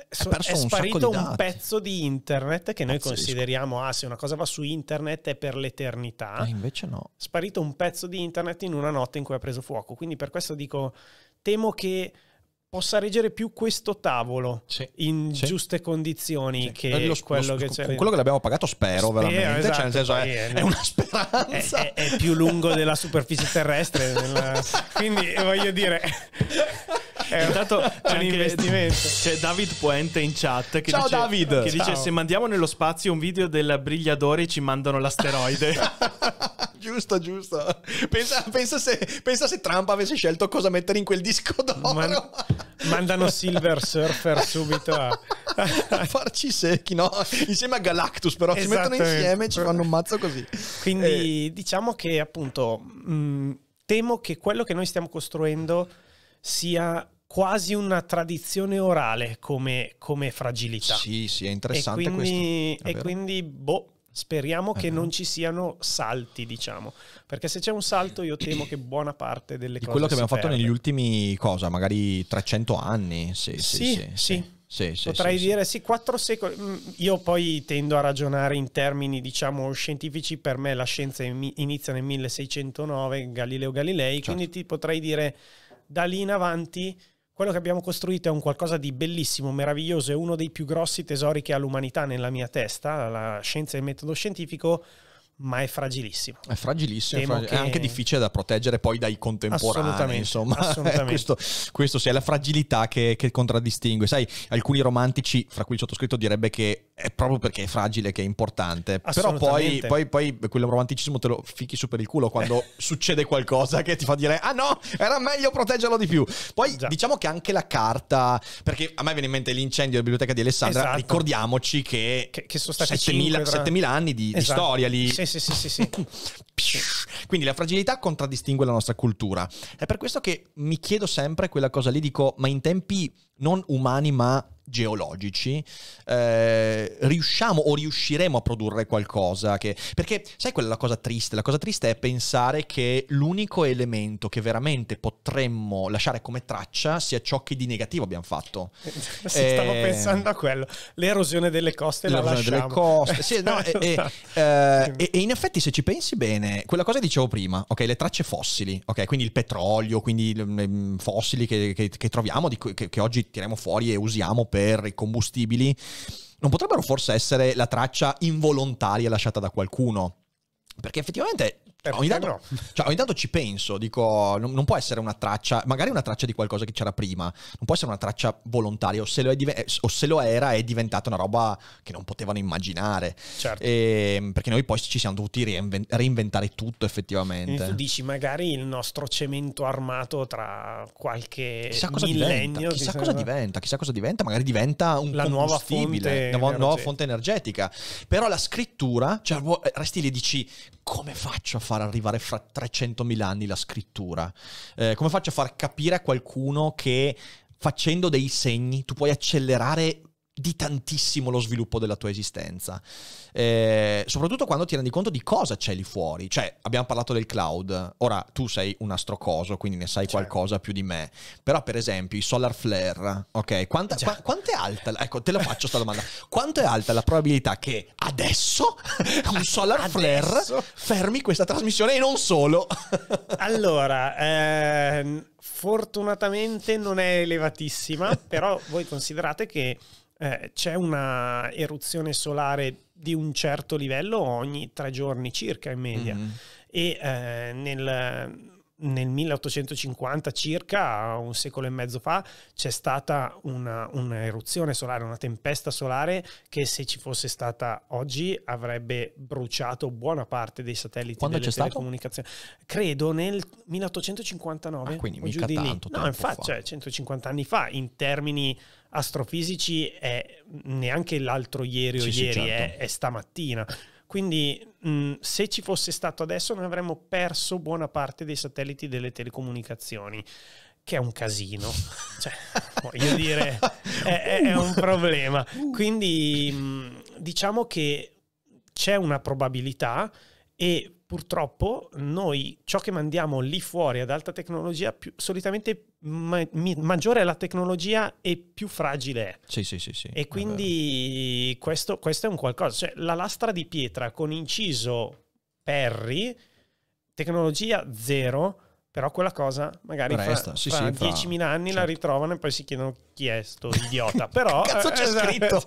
So, è, è sparito un, un, pezzo di internet che noi Pazzesco. consideriamo, ah, se una cosa va su internet è per l'eternità. Eh, invece no. Sparito un pezzo di internet in una notte in cui ha preso fuoco. Quindi per questo dico, temo che possa reggere più questo tavolo sì, in sì. giuste condizioni sì. che eh, lo, quello lo, che c'è. Quello che l'abbiamo pagato spero, spero veramente, cioè, esatto, cioè, nel senso è, è, una speranza. È, è, è, più lungo della superficie terrestre, nella... quindi voglio dire... È Intanto un investimento. C'è David Puente in chat che, Ciao dice, David. che Ciao. dice se mandiamo nello spazio un video del brigliatore ci mandano l'asteroide. giusto, giusto. Pensa, pensa, se, pensa, se, Trump avesse scelto cosa mettere in quel disco d'oro. Man- mandano Silver Surfer subito a... a farci secchi, no? Insieme a Galactus, però ci mettono insieme e ci fanno un mazzo così. Quindi eh. diciamo che appunto mh, mm, temo che quello che noi stiamo costruendo sia quasi una tradizione orale come, come fragilità. Sì, sì, è interessante e quindi, questo. È e quindi, boh Speriamo che uh-huh. non ci siano salti, diciamo, perché se c'è un salto io temo che buona parte delle Di cose... Quello che abbiamo perde. fatto negli ultimi, cosa, magari 300 anni? Sì, sì, sì. sì, sì. sì. sì Potrei dire sì, quattro secoli. Mm, io poi tendo a ragionare in termini, diciamo, scientifici. Per me la scienza inizia nel 1609, Galileo Galilei, certo. quindi ti potrei dire da lì in avanti quello che abbiamo costruito è un qualcosa di bellissimo, meraviglioso, è uno dei più grossi tesori che ha l'umanità nella mia testa, la scienza e il metodo scientifico, ma è fragilissimo. È fragilissimo, è, fragil- che... anche difficile da proteggere poi dai contemporanei. Assolutamente, insomma, eh, assolutamente. questo, questo sì, è la fragilità che, che, contraddistingue. Sai, alcuni romantici, fra cui il sottoscritto, direbbe che è proprio perché è fragile che è importante. Però poi, poi, poi quello romanticismo te lo fichi su per il culo quando succede qualcosa che ti fa dire ah no, era meglio proteggerlo di più. Poi Già. diciamo che anche la carta, perché a me viene in mente l'incendio della biblioteca di Alessandra, esatto. ricordiamoci che, che, che sono stati 7000, 7000 anni di, esatto. di storia lì. Sì, sì, sì, sì, sì. Quindi la fragilità contraddistingue la nostra cultura. È per questo che mi chiedo sempre quella cosa lì, dico, ma in tempi non umani ma geologici, eh, riusciamo o riusciremo a produrre qualcosa che... Perché sai quella è la cosa triste? La cosa triste è pensare che l'unico elemento che veramente potremmo lasciare come traccia sia ciò che di negativo abbiamo fatto. sì, eh, stavo pensando a quello. L'erosione delle coste l'erosione la delle coste. Sì, no, e, e, esatto. eh, e, e, in effetti se ci pensi bene, quella cosa che dicevo prima, ok, le tracce fossili, ok, quindi il petrolio, quindi mm, mm, fossili che, che, che troviamo, che, che oggi tiriamo fuori e usiamo per per i combustibili, non potrebbero forse essere la traccia involontaria lasciata da qualcuno. Perché effettivamente eh, ogni, tanto, no. cioè, ogni, tanto, ci penso, dico, non, non, può essere una traccia, magari una traccia di qualcosa che c'era prima, non può essere una traccia volontaria, o se lo, div- eh, o se lo era è diventata una roba che non potevano immaginare. Certo. E, ehm, perché noi poi ci siamo dovuti reinvent- reinventare tutto effettivamente. E tu dici, magari il nostro cemento armato tra qualche chissà cosa millennio. Diventa, chissà cosa diventa, chissà cosa diventa, magari diventa un la nuova fonte, una nuova, nuova fonte energetica. Però la scrittura, cioè, resti lì e dici, come faccio a fare? far arrivare fra 300.000 anni la scrittura? Eh, come faccio a far capire a qualcuno che facendo dei segni tu puoi accelerare di tantissimo lo sviluppo della tua esistenza, eh, soprattutto quando ti rendi conto di cosa c'è lì fuori. Cioè, abbiamo parlato del cloud, ora tu sei un astrocoso, quindi ne sai certo. qualcosa più di me, però per esempio i solar flare, ok? Quanta, certo. quanto è alta? Ecco, te la faccio sta domanda. Quanto è alta la probabilità che adesso un solar adesso. flare fermi questa trasmissione e non solo? allora, ehm, fortunatamente non è elevatissima, però voi considerate che eh, c'è una eruzione solare di un certo livello ogni tre giorni circa in media mm-hmm. e eh, nel nel 1850 circa, un secolo e mezzo fa, c'è stata un'eruzione solare, una tempesta solare che se ci fosse stata oggi avrebbe bruciato buona parte dei satelliti Quando delle telecomunicazioni. Stato? Credo nel 1859. Ah, quindi mica tanto No, infatti, fa. cioè 150 anni fa in termini astrofisici è neanche l'altro ieri o sì, ieri, certo. è, è, stamattina. Quindi mh, mm, se ci fosse stato adesso noi avremmo perso buona parte dei satelliti delle telecomunicazioni che è un casino. Cioè, voglio dire, è, è, un problema. Quindi mm, diciamo che c'è una probabilità e purtroppo noi ciò che mandiamo lì fuori ad alta tecnologia, più, solitamente ma, mi, maggiore è la tecnologia e più fragile è. Sì, sì, sì, sì. E quindi questo, questo, è un qualcosa. Cioè, la lastra di pietra con inciso Perry, tecnologia zero, però quella cosa magari Resta, fra, sì, fra sì, 10.000 fra... anni certo. la ritrovano e poi si chiedono chi è sto idiota. Però, Cazzo eh, c'è esatto, scritto?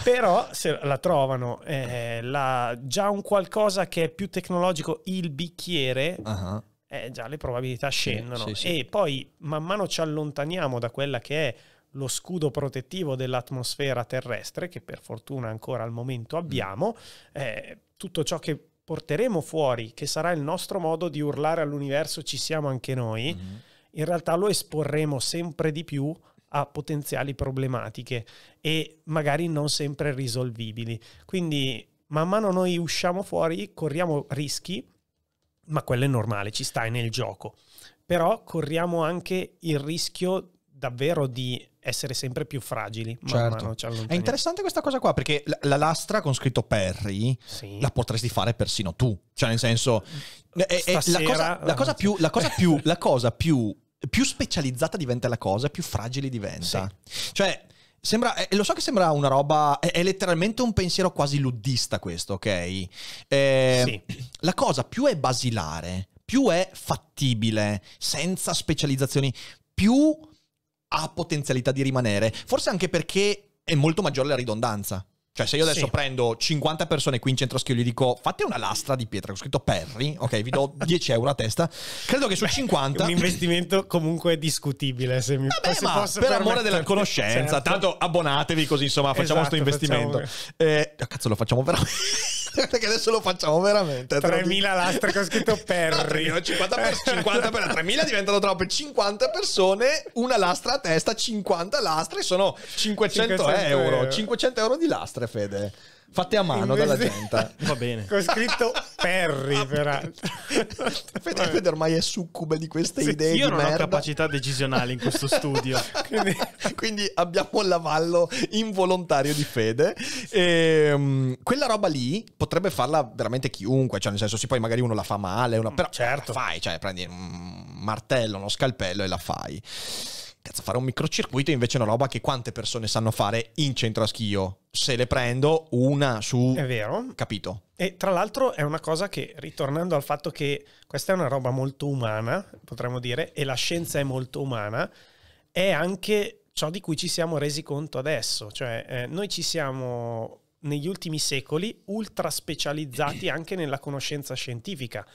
però se la trovano, eh, la, già un qualcosa che è più tecnologico, il bicchiere, uh-huh. eh, già le probabilità scendono. Sì, e poi man mano ci allontaniamo da quella che è lo scudo protettivo dell'atmosfera terrestre, che per fortuna ancora al momento mm. abbiamo, eh, tutto ciò che porteremo fuori, che sarà il nostro modo di urlare all'universo ci siamo anche noi, mm-hmm. in realtà lo esporremo sempre di più a potenziali problematiche e magari non sempre risolvibili. Quindi man mano noi usciamo fuori, corriamo rischi, ma quello è normale, ci stai nel gioco. Però corriamo anche il rischio davvero di essere sempre più fragili. Certo. Cioè, è interessante questa cosa qua perché la, lastra con scritto Perry sì. la potresti fare persino tu. Cioè nel senso... Stasera, è, è la, cosa, la cosa più... La cosa più, la cosa più, più specializzata diventa la cosa, più fragile diventa. Sì. Cioè, Sembra, eh, lo so che sembra una roba, è, è, letteralmente un pensiero quasi luddista questo, ok? Eh, sì. La cosa più è basilare, più è fattibile, senza specializzazioni, più ha potenzialità di rimanere, forse anche perché è molto maggiore la ridondanza. Cioè, se io adesso sì. prendo 50 persone qui in centro schio e gli dico fate una lastra di pietra, ho scritto Perry, ok, vi do 10 euro a testa. Credo che su 50. un investimento comunque discutibile. Se mi Vabbè, se ma per amore della conoscenza, certo. tanto abbonatevi così, insomma, facciamo questo esatto, investimento. Facciamo... Eh, cazzo, lo facciamo veramente. Aspetta che adesso lo facciamo veramente. 3000 lastre con scritto Perry. No, 50 per 50 per 3000 diventano troppe. 50 persone, una lastra a testa, 50 lastre sono 500, 500 euro. euro. 500 euro di lastre, Fede fatte a mano dalla gente. Va bene. Con scritto Perry, peraltro. Fede, Fede ormai è succube di queste sì, idee. Io non merda. ho capacità decisionale in questo studio. quindi, quindi, abbiamo l'avallo involontario di Fede. E, um, quella roba lì potrebbe farla veramente chiunque. Cioè, nel senso, sì, poi magari uno la fa male, una, però certo. fai, cioè prendi un martello, uno scalpello e la fai. Cazzo, fare un microcircuito invece è una roba che quante persone sanno fare in centro a schio. Se le prendo una su... È vero. Capito. E tra l'altro è una cosa che, ritornando al fatto che questa è una roba molto umana, potremmo dire, e la scienza è molto umana, è anche ciò di cui ci siamo resi conto adesso. Cioè, eh, noi ci siamo negli ultimi secoli ultra specializzati anche nella conoscenza scientifica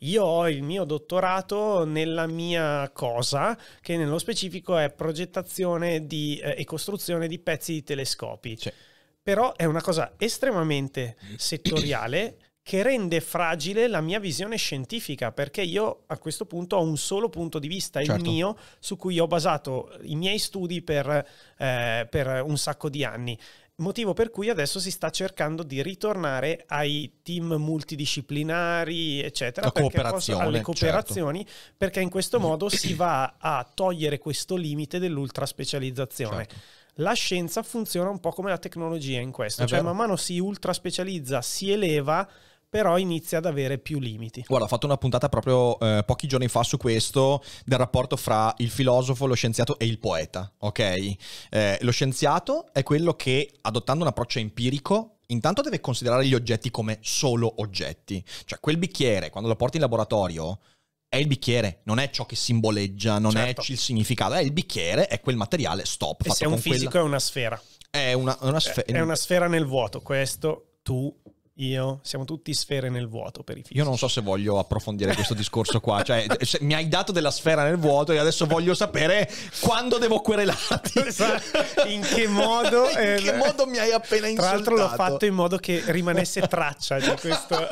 io ho il mio dottorato nella mia cosa, che nello specifico è progettazione di, eh, e costruzione di pezzi di telescopi. Sì. Però è una cosa estremamente settoriale che rende fragile la mia visione scientifica, perché io a questo punto ho un solo punto di vista, certo. il mio, su cui ho basato i miei studi per, eh, per un sacco di anni motivo per cui adesso si sta cercando di ritornare ai team multidisciplinari, eccetera, cooperazione, posso, alle certo. cooperazioni, certo. perché in questo mm. modo si va a togliere questo limite dell'ultraspecializzazione. Certo. La scienza funziona un po' come la tecnologia in questo, È cioè vero. man mano si ultraspecializza, specializza, si eleva, però inizia ad avere più limiti. Guarda, ho fatto una puntata proprio eh, pochi giorni fa su questo, del rapporto fra il filosofo, lo scienziato e il poeta, ok? Eh, lo scienziato è quello che, adottando un approccio empirico, intanto deve considerare gli oggetti come solo oggetti. Cioè, quel bicchiere, quando lo porti in laboratorio, è il bicchiere, non è ciò che simboleggia, non certo. è il significato, è il bicchiere, è quel materiale, stop. E fatto se è un fisico quella... è una sfera. È una, una sfera. È una sfera nel vuoto, questo tu io siamo tutti sfere nel vuoto per i fisici. Io non so se voglio approfondire questo discorso qua, cioè mi hai dato della sfera nel vuoto e adesso voglio sapere quando devo querelarti. Esatto. in che modo? in che eh, modo mi hai appena insultato? Tra l'altro l'ho fatto in modo che rimanesse traccia di questo.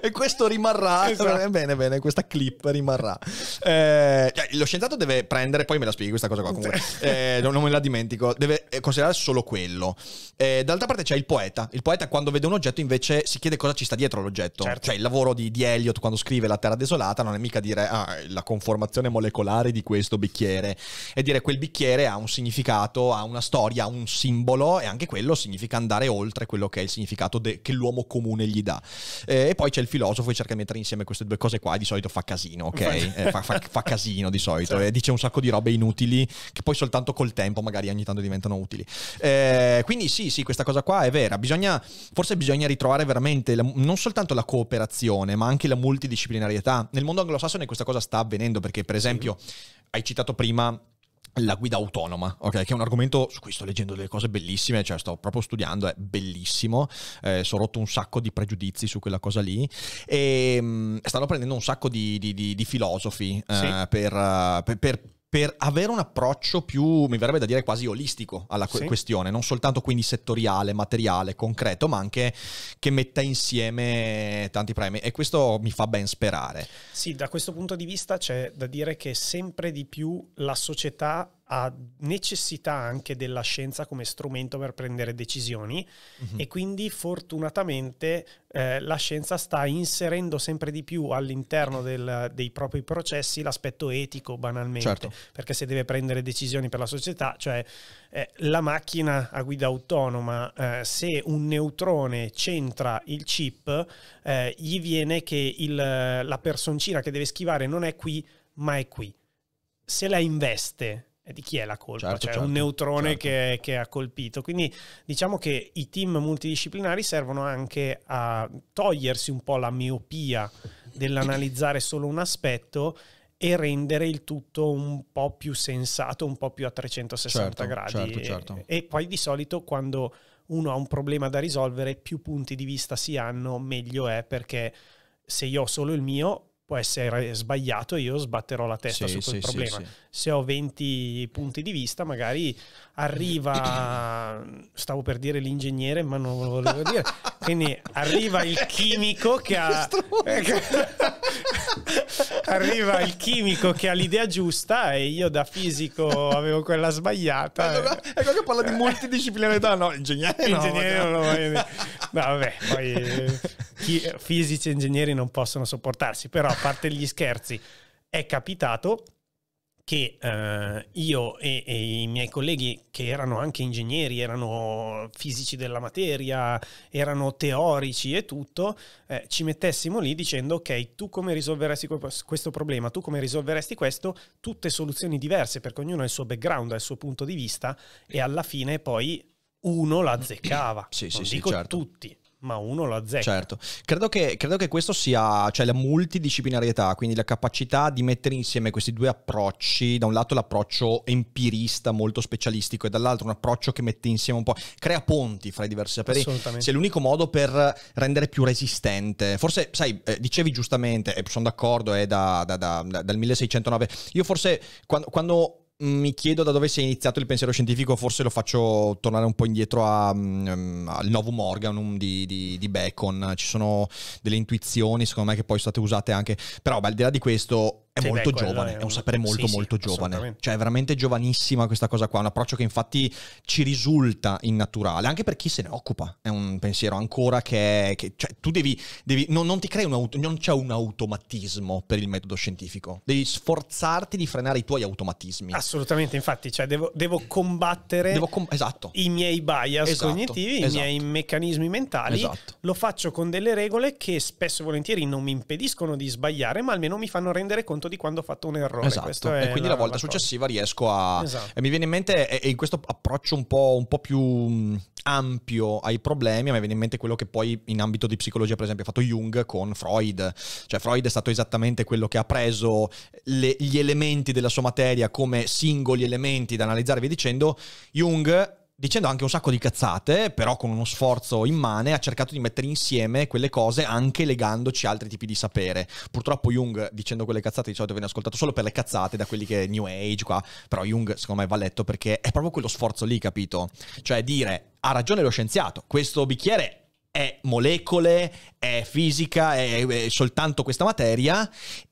e questo rimarrà, esatto. Eh, bene bene, questa clip rimarrà. Eh, cioè, lo scienziato deve prendere, poi me la spieghi questa cosa qua comunque, eh, non me la dimentico, deve eh, considerare solo quello. d'altra parte c'è il poeta, il poeta quando vede uno oggetto invece si chiede cosa ci sta dietro l'oggetto. Certo. Cioè il lavoro di, di, Elliot quando scrive La Terra Desolata non è mica dire ah, la conformazione molecolare di questo bicchiere, è dire quel bicchiere ha un significato, ha una storia, ha un simbolo e anche quello significa andare oltre quello che è il significato de- che l'uomo comune gli dà. Eh, e poi c'è il filosofo e cerca di mettere insieme queste due cose qua e di solito fa casino, ok? eh, fa, fa, fa, casino di solito certo. e dice un sacco di robe inutili che poi soltanto col tempo magari ogni tanto diventano utili. Eh, quindi sì, sì, questa cosa qua è vera, bisogna, forse bisogna bisogna ritrovare veramente la, non soltanto la cooperazione, ma anche la multidisciplinarietà. Nel mondo anglosassone questa cosa sta avvenendo perché, per esempio, sì. hai citato prima la guida autonoma, ok? che è un argomento su cui sto leggendo delle cose bellissime, cioè sto proprio studiando, è bellissimo, eh, sono rotto un sacco di pregiudizi su quella cosa lì e ehm, mh, stanno prendendo un sacco di, di, di, di filosofi eh, sì. eh, per, per, per per avere un approccio più, mi verrebbe da dire, quasi olistico alla sì. questione, non soltanto quindi settoriale, materiale, concreto, ma anche che metta insieme tanti premi e questo mi fa ben sperare. Sì, da questo punto di vista c'è da dire che sempre di più la società ha necessità anche della scienza come strumento per prendere decisioni mm-hmm. e quindi fortunatamente eh, la scienza sta inserendo sempre di più all'interno del, dei propri processi l'aspetto etico banalmente, certo. perché se deve prendere decisioni per la società, cioè eh, la macchina a guida autonoma, eh, se un neutrone centra il chip, eh, gli viene che il, la personcina che deve schivare non è qui, ma è qui. Se la investe di chi è la colpa, certo, cioè certo, un neutrone certo. che, che, ha colpito. Quindi diciamo che i team multidisciplinari servono anche a togliersi un po' la miopia dell'analizzare solo un aspetto e rendere il tutto un po' più sensato, un po' più a 360 certo, certo, gradi. Certo, e, e poi di solito quando uno ha un problema da risolvere, più punti di vista si hanno, meglio è perché se io ho solo il mio può essere sbagliato e io sbatterò la testa sì, su quel sì, problema. Sì, Se ho 20 punti di vista, magari arriva, stavo per dire l'ingegnere, ma non lo volevo dire, quindi arriva il chimico che ha... Ecco. arriva il chimico che ha l'idea giusta e io da fisico avevo quella sbagliata. Ecco, ecco che parla di multidisciplinarità, no, ingegnere. Ingegnere no, no, no vabbè, poi chi, fisici e ingegneri non possono sopportarsi, però a parte gli scherzi, è capitato che eh, io e, e, i miei colleghi, che erano anche ingegneri, erano fisici della materia, erano teorici e tutto, eh, ci mettessimo lì dicendo ok, tu come risolveresti questo problema, tu come risolveresti questo, tutte soluzioni diverse, perché ognuno ha il suo background, ha il suo punto di vista e alla fine poi uno la azzeccava. Sì, non sì, dico sì, certo. tutti, ma uno lo azzecca. Certo, credo che, credo che, questo sia, cioè la multidisciplinarietà, quindi la capacità di mettere insieme questi due approcci, da un lato l'approccio empirista molto specialistico e dall'altro un approccio che mette insieme un po', crea ponti fra i diversi saperi, sia l'unico modo per rendere più resistente. Forse, sai, eh, dicevi giustamente, e sono d'accordo, è eh, da, da, da, dal 1609, io forse quando, quando mi chiedo da dove sia iniziato il pensiero scientifico, forse lo faccio tornare un po' indietro a, um, al Novum Organum di, di, di, Bacon, ci sono delle intuizioni secondo me che poi sono state usate anche, però beh, al di là di questo è sì, molto beh, giovane, è un sapere molto sì, molto sì, giovane, cioè è veramente giovanissima questa cosa qua, un approccio che infatti ci risulta innaturale, anche per chi se ne occupa, è un pensiero ancora che, che cioè, tu devi, devi non, non, ti crei un auto, non c'è un automatismo per il metodo scientifico, devi sforzarti di frenare i tuoi automatismi. Assolutamente, infatti, cioè devo, devo combattere devo com- esatto. i miei bias esatto, cognitivi, esatto. i miei meccanismi mentali, esatto. lo faccio con delle regole che spesso e volentieri non mi impediscono di sbagliare, ma almeno mi fanno rendere conto di quando ho fatto un errore. Esatto. e quindi la, volta la successiva cosa. riesco a... Esatto. E mi viene in mente, e in questo approccio un po', un po', più mm, ampio ai problemi, a me viene in mente quello che poi in ambito di psicologia, per esempio, ha fatto Jung con Freud. Cioè Freud è stato esattamente quello che ha preso le, gli elementi della sua materia come singoli elementi da analizzare, via dicendo. Jung dicendo anche un sacco di cazzate, però con uno sforzo immane, ha cercato di mettere insieme quelle cose anche legandoci altri tipi di sapere. Purtroppo Jung, dicendo quelle cazzate, di solito viene ascoltato solo per le cazzate da quelli che è New Age qua, però Jung secondo me va letto perché è proprio quello sforzo lì, capito? Cioè dire, ha ragione lo scienziato, questo bicchiere è molecole, è fisica, è, è soltanto questa materia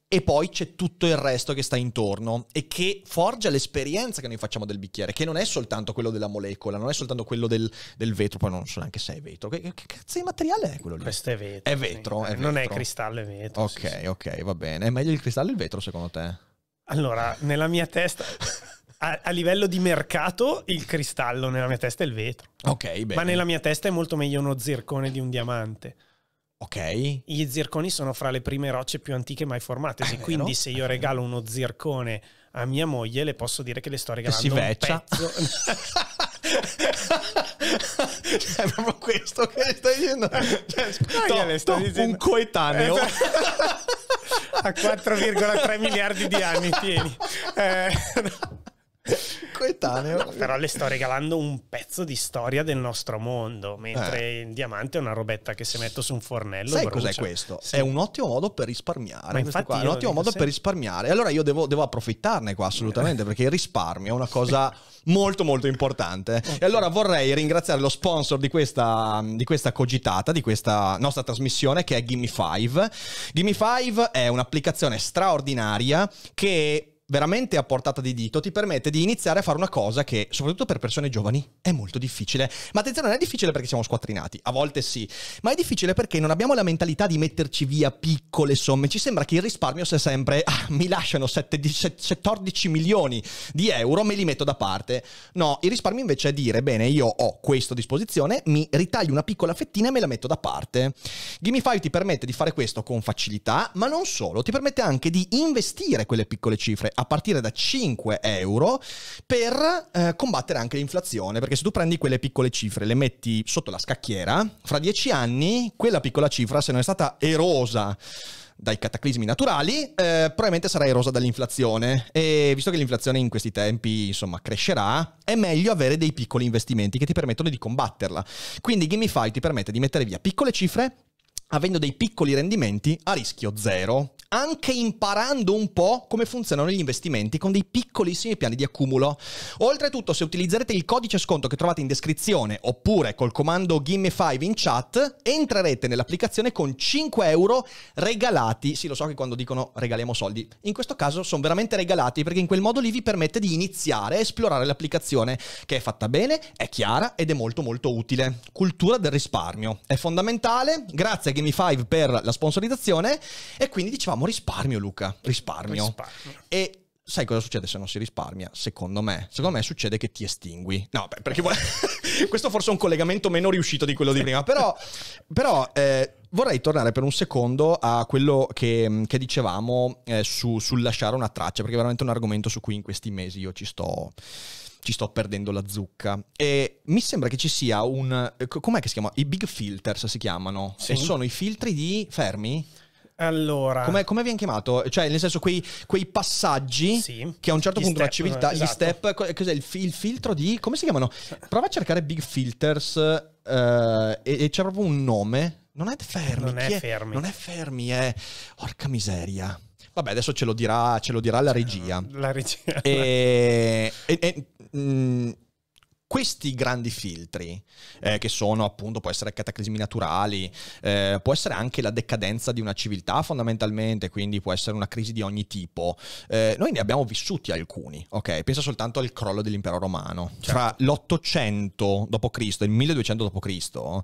e poi c'è tutto il resto che sta intorno e che forgia l'esperienza che noi facciamo del bicchiere, che non è soltanto quello della molecola, non è soltanto quello del, del vetro, poi non so neanche se è vetro. Che, che, cazzo di materiale è quello lì? Questo è vetro. È vetro, sì. Eh, è vetro. non è cristallo, è vetro. Ok, sì, sì. ok, va bene. È meglio il cristallo o il vetro secondo te? Allora, nella mia testa... A, a, livello di mercato il cristallo nella mia testa è il vetro. Ok, bene. Ma nella mia testa è molto meglio uno zircone di un diamante. Ok. Gli zirconi sono fra le prime rocce più antiche mai formatesi, ah, quindi se io ah, regalo uno zircone a mia moglie le posso dire che le sto regalando si un pezzo. cioè, è proprio questo che le stai dicendo. Cioè, to, sto dicendo. Un coetaneo. Eh, a 4,3 miliardi di anni, tieni. Eh, no coetaneo. No, però le sto regalando un pezzo di storia del nostro mondo, mentre eh. il diamante è una robetta che se metto su un fornello. Sai brucia. cos'è questo? Sì. È un ottimo modo per risparmiare. Ma Qua, è un ottimo modo sì. per risparmiare. Allora io devo, devo approfittarne qua assolutamente, perché il risparmio è una cosa molto molto importante. Okay. E allora vorrei ringraziare lo sponsor di questa, di questa cogitata, di questa nostra trasmissione che è Gimme 5. Gimme 5 è un'applicazione straordinaria che veramente a portata di dito ti permette di iniziare a fare una cosa che, soprattutto per persone giovani, è molto difficile. Ma attenzione, non è difficile perché siamo squattrinati, a volte sì, ma è difficile perché non abbiamo la mentalità di metterci via piccole somme. Ci sembra che il risparmio sia sempre, ah, mi lasciano 7, 14 milioni di euro, me li metto da parte. No, il risparmio invece è dire, bene, io ho questo a disposizione, mi ritaglio una piccola fettina e me la metto da parte. Gimme 5 ti permette di fare questo con facilità, ma non solo, ti permette anche di investire quelle piccole cifre a partire da 5 euro per eh, combattere anche l'inflazione, perché se tu prendi quelle piccole cifre, le metti sotto la scacchiera, fra 10 anni quella piccola cifra, se non è stata erosa, dai cataclismi naturali, eh, probabilmente sarà erosa dall'inflazione. E visto che l'inflazione in questi tempi, insomma, crescerà, è meglio avere dei piccoli investimenti che ti permettono di combatterla. Quindi Gamify ti permette di mettere via piccole cifre avendo dei piccoli rendimenti a rischio zero anche imparando un po' come funzionano gli investimenti con dei piccolissimi piani di accumulo. Oltretutto, se utilizzerete il codice sconto che trovate in descrizione oppure col comando Gimme 5 in chat, entrerete nell'applicazione con 5 euro regalati. Sì, lo so che quando dicono regaliamo soldi, in questo caso sono veramente regalati perché in quel modo lì vi permette di iniziare a esplorare l'applicazione che è fatta bene, è chiara ed è molto molto utile. Cultura del risparmio è fondamentale. Grazie a Gimme 5 per la sponsorizzazione e quindi diciamo dicevamo risparmio Luca, risparmio. risparmio. E sai cosa succede se non si risparmia? Secondo me, secondo me succede che ti estingui. No, beh, perché questo forse è un collegamento meno riuscito di quello di prima, però, però eh, vorrei tornare per un secondo a quello che, che dicevamo eh, su, sul lasciare una traccia, perché è veramente un argomento su cui in questi mesi io ci sto ci sto perdendo la zucca. E mi sembra che ci sia un. Eh, com'è che si chiama? I big filters si chiamano. Sì. E sono i filtri di. Fermi? Allora. Come, come viene chiamato? Cioè, nel senso, quei, quei passaggi sì. che a un certo gli punto step, la civiltà, esatto. gli step, cos'è il, il, filtro di. come si chiamano? Prova a cercare Big Filters eh, e, e c'è proprio un nome. Non è Fermi. Non è, è Fermi. Non è Fermi, è. Porca miseria. Vabbè, adesso ce lo dirà, ce lo dirà la regia. La regia. E, e, e mh, mm, questi grandi filtri, eh, che sono appunto, può essere cataclismi naturali, eh, può essere anche la decadenza di una civiltà fondamentalmente, quindi può essere una crisi di ogni tipo, eh, noi ne abbiamo vissuti alcuni, ok? Pensa soltanto al crollo dell'impero romano. Certo. Tra l'800 d.C. e il 1200 d.C. sono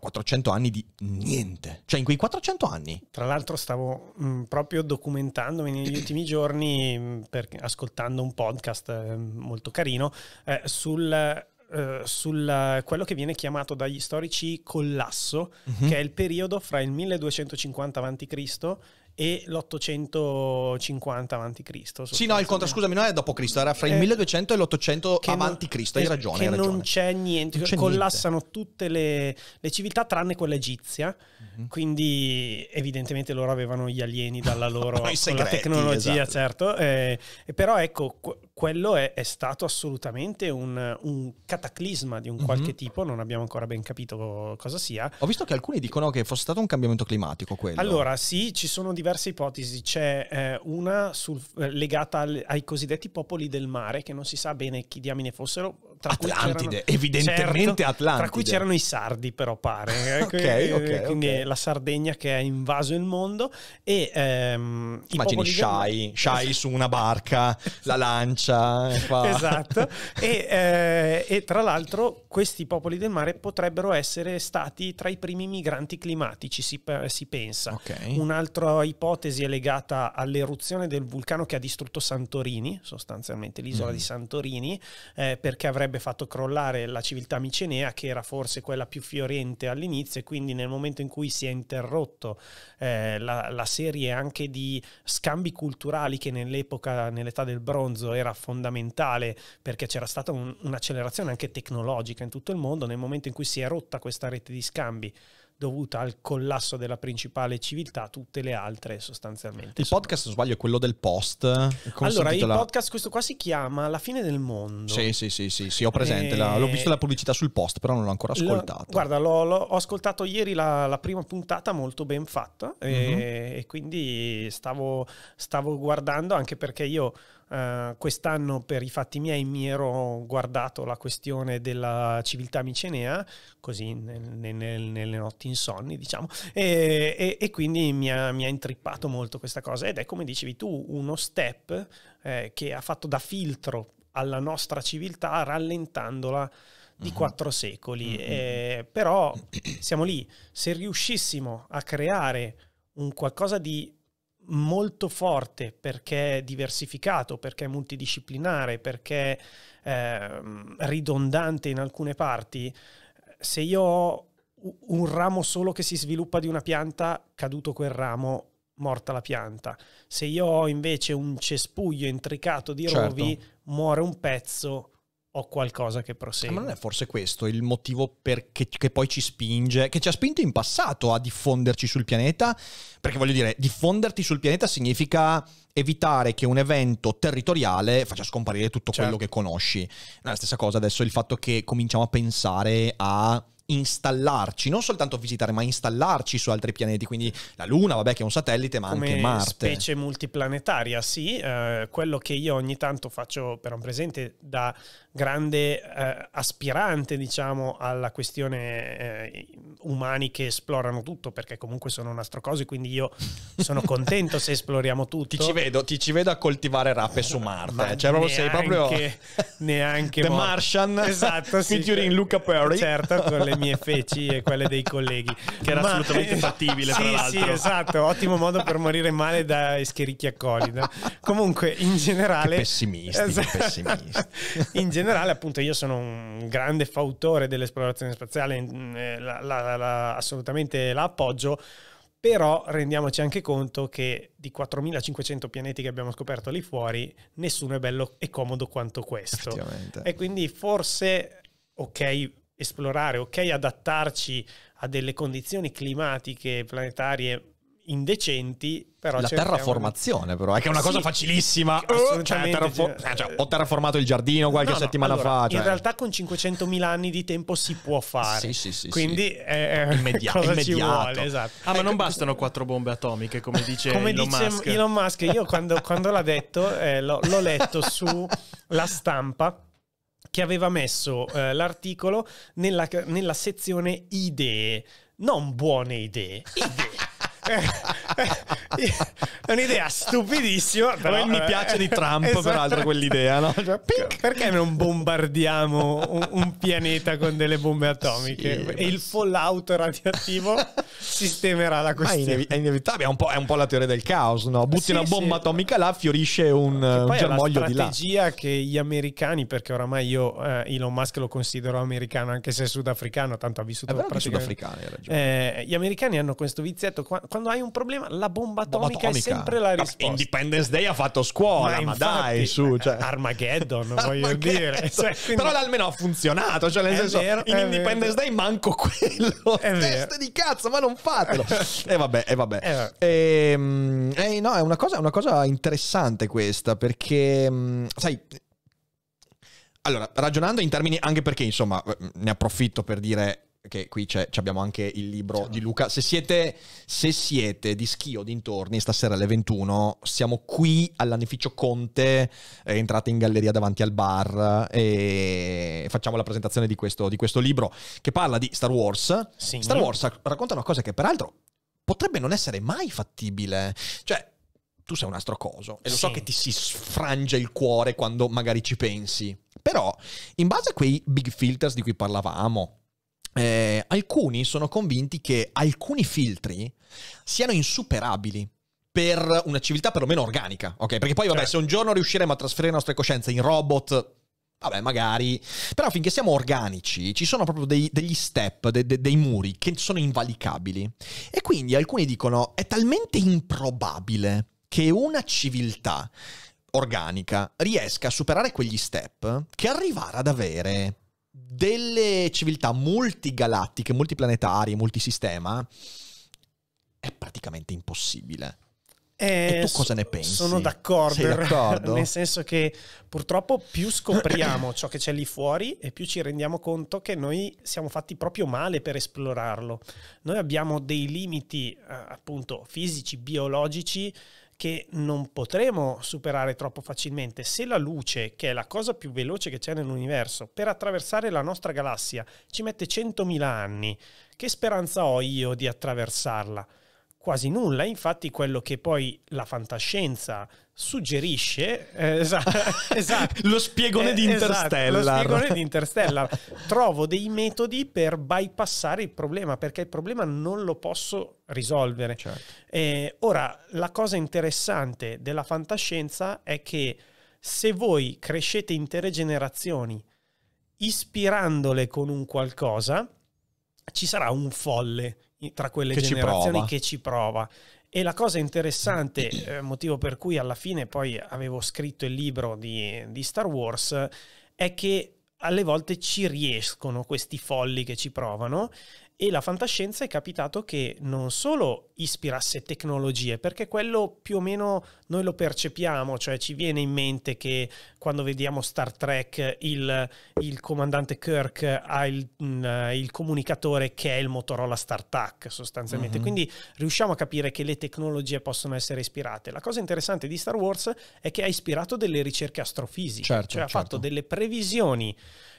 400 anni di niente. Cioè in quei 400 anni... Tra l'altro stavo mh, mm, proprio documentandomi negli ultimi giorni, mm, per, ascoltando un podcast eh, molto carino, eh, sul eh, quello che viene chiamato dagli storici collasso, mm-hmm. che è il periodo fra il 1250 a.C. e l'850 avanti Cristo. Sì, no, il conto, scusami, non è dopo Cristo, era fra il eh, 1200 e l'800 avanti Cristo. hai ragione. Che hai ragione. non c'è niente, non c'è collassano niente. tutte le, le, civiltà tranne quella egizia, mm-hmm. quindi evidentemente loro avevano gli alieni dalla loro segreti, tecnologia, esatto. certo, eh, però ecco quello è, è, stato assolutamente un, un cataclisma di un mhm. qualche mm-hmm. tipo, non abbiamo ancora ben capito cosa sia. Ho visto che alcuni dicono che fosse stato un cambiamento climatico quello. Allora, sì, ci sono diverse ipotesi, c'è eh, una sul, eh, legata al, ai cosiddetti popoli del mare, che non si sa bene chi diamine fossero. Tra Atlantide, evidentemente certo, Atlantide. Tra cui c'erano i sardi però pare, eh, ok, eh, ok. Quindi okay. la Sardegna che ha invaso il mondo e... Ehm, Immagini Shai, del... Shai su una barca, la lancia faccia. Eh, fa... Esatto. e, eh, e, tra l'altro questi popoli del mare potrebbero essere stati tra i primi migranti climatici, si, si pensa. Okay. Un'altra ipotesi è legata all'eruzione del vulcano che ha distrutto Santorini, sostanzialmente l'isola mm. di Santorini, eh, perché avrebbe fatto crollare la civiltà micenea, che era forse quella più fiorente all'inizio, e quindi nel momento in cui si è interrotto eh, la, la serie anche di scambi culturali che nell'epoca, nell'età del bronzo, era fondamentale perché c'era stata un, un'accelerazione anche tecnologica in tutto il mondo nel momento in cui si è rotta questa rete di scambi dovuta al collasso della principale civiltà, tutte le altre sostanzialmente. Il sono... podcast, se sbaglio, è quello del post. Come allora, il podcast, questo qua si chiama La fine del mondo. Sì, sì, sì, sì, sì ho presente, e... la, l'ho eh, visto la pubblicità sul post, però non l'ho ancora ascoltato. Lo, guarda, l'ho, l'ho, ho ascoltato ieri la, la, prima puntata, molto ben fatta, mm-hmm. e, mhm. e, quindi stavo, stavo guardando anche perché io Uh, quest'anno, per i fatti miei, mi ero guardato la questione della civiltà micenea, così nel, nel, nelle notti insonni, diciamo, e, e, e quindi mi ha, mi ha, intrippato molto questa cosa. Ed è come dicevi tu, uno step eh, che ha fatto da filtro alla nostra civiltà, rallentandola di uh-huh. quattro secoli. Uh-huh. Eh, però siamo lì, se riuscissimo a creare un qualcosa di molto forte perché diversificato, perché multidisciplinare, perché eh, ridondante in alcune parti, se io ho un ramo solo che si sviluppa di una pianta, caduto quel ramo, morta la pianta. Se io ho invece un cespuglio intricato di rovi, certo. muore un pezzo, ho qualcosa che prosegue. Eh, ma non è forse questo il motivo perché, che poi ci spinge, che ci ha spinto in passato a diffonderci sul pianeta? Perché voglio dire, diffonderti sul pianeta significa evitare che un evento territoriale faccia scomparire tutto certo. quello che conosci. Non è la stessa cosa adesso il fatto che cominciamo a pensare a installarci, non soltanto visitare, ma installarci su altri pianeti, quindi la Luna, vabbè che è un satellite, ma Come anche Marte. Specie multiplanetaria, sì, eh, quello che io ogni tanto faccio per un presente da grande eh, aspirante, diciamo, alla questione eh, umani che esplorano tutto, perché comunque sono un astrocosi, quindi io sono contento se esploriamo tutto. Ti ci vedo, ti ci vedo a coltivare rape su Marte. Ma cioè, proprio neanche, sei proprio neanche The mo- Martian esatto, sì, featuring Luca Perry. Certo, con le mie feci e quelle dei colleghi. Che era Ma... assolutamente fattibile, sì, tra l'altro. Sì, esatto, ottimo modo per morire male da escherichia colida. Comunque, in generale... Che pessimisti, esatto, pessimisti. In generale generale, appunto, io sono un grande fautore dell'esplorazione spaziale, mm, eh, la, la, la, assolutamente la appoggio però rendiamoci anche conto che di 4500 pianeti che abbiamo scoperto lì fuori, nessuno è bello e comodo quanto questo. E quindi forse, ok, esplorare, ok, adattarci a delle condizioni climatiche planetarie indecenti, però... La terraformazione, però, è che è una sì, cosa facilissima. Cioè, terrafo- cioè, cioè, ho terraformato il giardino qualche no, no, settimana allora, fa. Cioè... In realtà con 500.000 anni di tempo si può fare. Sì, sì, sì. Quindi sì. È, Immedia- immediato. Esatto. Ah, ma ecco, non bastano quattro bombe atomiche, come dice, come Elon, dice Musk. Elon Musk. Io quando, quando l'ha detto, eh, l'ho, l'ho letto su La Stampa che aveva messo eh, l'articolo nella, nella sezione idee, non buone idee, idee. Eh, eh, eh, è un'idea stupidissima. Però mi piace di Trump, esatto. peraltro, quell'idea. No? Cioè, cioè Perché non bombardiamo un, un, pianeta con delle bombe atomiche? Sì, e il fallout radioattivo sistemerà la questione. È, inev- è, inevitabile, è un, è un, po', la teoria del caos. No? Butti sì, una bomba sì. atomica là, fiorisce un, un germoglio di là. La strategia che gli americani, perché oramai io eh, Elon Musk lo considero americano, anche se è sudafricano, tanto ha vissuto è praticamente... sudafricano, hai ragione. Eh, gli americani hanno questo vizietto. Quando quando hai un problema, la bomba atomica, bomba atomica. è sempre la ah, risposta. Independence Day ha fatto scuola, ma, ma infatti, dai, su. Eh, cioè. Armageddon, voglio dire. Cioè, cioè, quindi... Però almeno ha funzionato. Cioè, nel senso, vero, in Independence vero. Day manco quello. È Teste di cazzo, ma non fatelo. e vabbè, e vabbè. Eh, ehm, eh, no, è una cosa, è una cosa interessante questa, perché, mm, sai... Allora, ragionando in termini, anche perché insomma, ne approfitto per dire che qui abbiamo anche il libro di Luca. Se siete, se siete, di Schio dintorni, stasera alle 21, siamo qui all'anificio Conte, eh, entrate in galleria davanti al bar e facciamo la presentazione di questo, di questo libro che parla di Star Wars. Sì. Star Wars racconta una cosa che peraltro potrebbe non essere mai fattibile. Cioè, tu sei un astrocoso e lo sì. so che ti si sfrange il cuore quando magari ci pensi. Però, in base a quei big filters di cui parlavamo, eh, alcuni sono convinti che alcuni filtri siano insuperabili per una civiltà perlomeno organica, ok? Perché poi vabbè, certo. se un giorno riusciremo a trasferire le nostre coscienze in robot, Vabbè, magari. Però finché siamo organici, ci sono proprio dei, degli step, de, de, dei muri che sono invalicabili. E quindi alcuni dicono: è talmente improbabile che una civiltà organica riesca a superare quegli step che arrivare ad avere delle civiltà multigalattiche, multiplanetarie, multisistema, è praticamente impossibile. Eh, e tu cosa ne pensi? Sono d'accordo, d'accordo? nel senso che purtroppo più scopriamo ciò che c'è lì fuori e più ci rendiamo conto che noi siamo fatti proprio male per esplorarlo. Noi abbiamo dei limiti eh, appunto fisici, biologici che non potremo superare troppo facilmente. Se la luce, che è la cosa più veloce che c'è nell'universo, per attraversare la nostra galassia ci mette 100.000 anni, che speranza ho io di attraversarla? Quasi nulla, infatti quello che poi la fantascienza suggerisce eh, esatto, esatto, lo spiegone eh, di Interstellar. Esatto, lo spiegone di Interstellar. Trovo dei metodi per bypassare il problema perché il problema non lo posso risolvere. Certo. Eh, ora, la cosa interessante della fantascienza è che se voi crescete intere generazioni ispirandole con un qualcosa, ci sarà un folle tra quelle che generazioni ci che ci prova e la cosa interessante, eh, motivo per cui alla fine poi avevo scritto il libro di, di Star Wars, è che alle volte ci riescono questi folli che ci provano e la fantascienza è capitato che non solo ispirasse tecnologie, perché quello più o meno noi lo percepiamo, cioè ci viene in mente che quando vediamo Star Trek il, il comandante Kirk ha il, mm, eh, il, comunicatore che è il Motorola StarTAC sostanzialmente, mm-hmm. quindi riusciamo a capire che le tecnologie possono essere ispirate. La cosa interessante di Star Wars è che ha ispirato delle ricerche astrofisiche, certo, cioè certo. ha fatto delle previsioni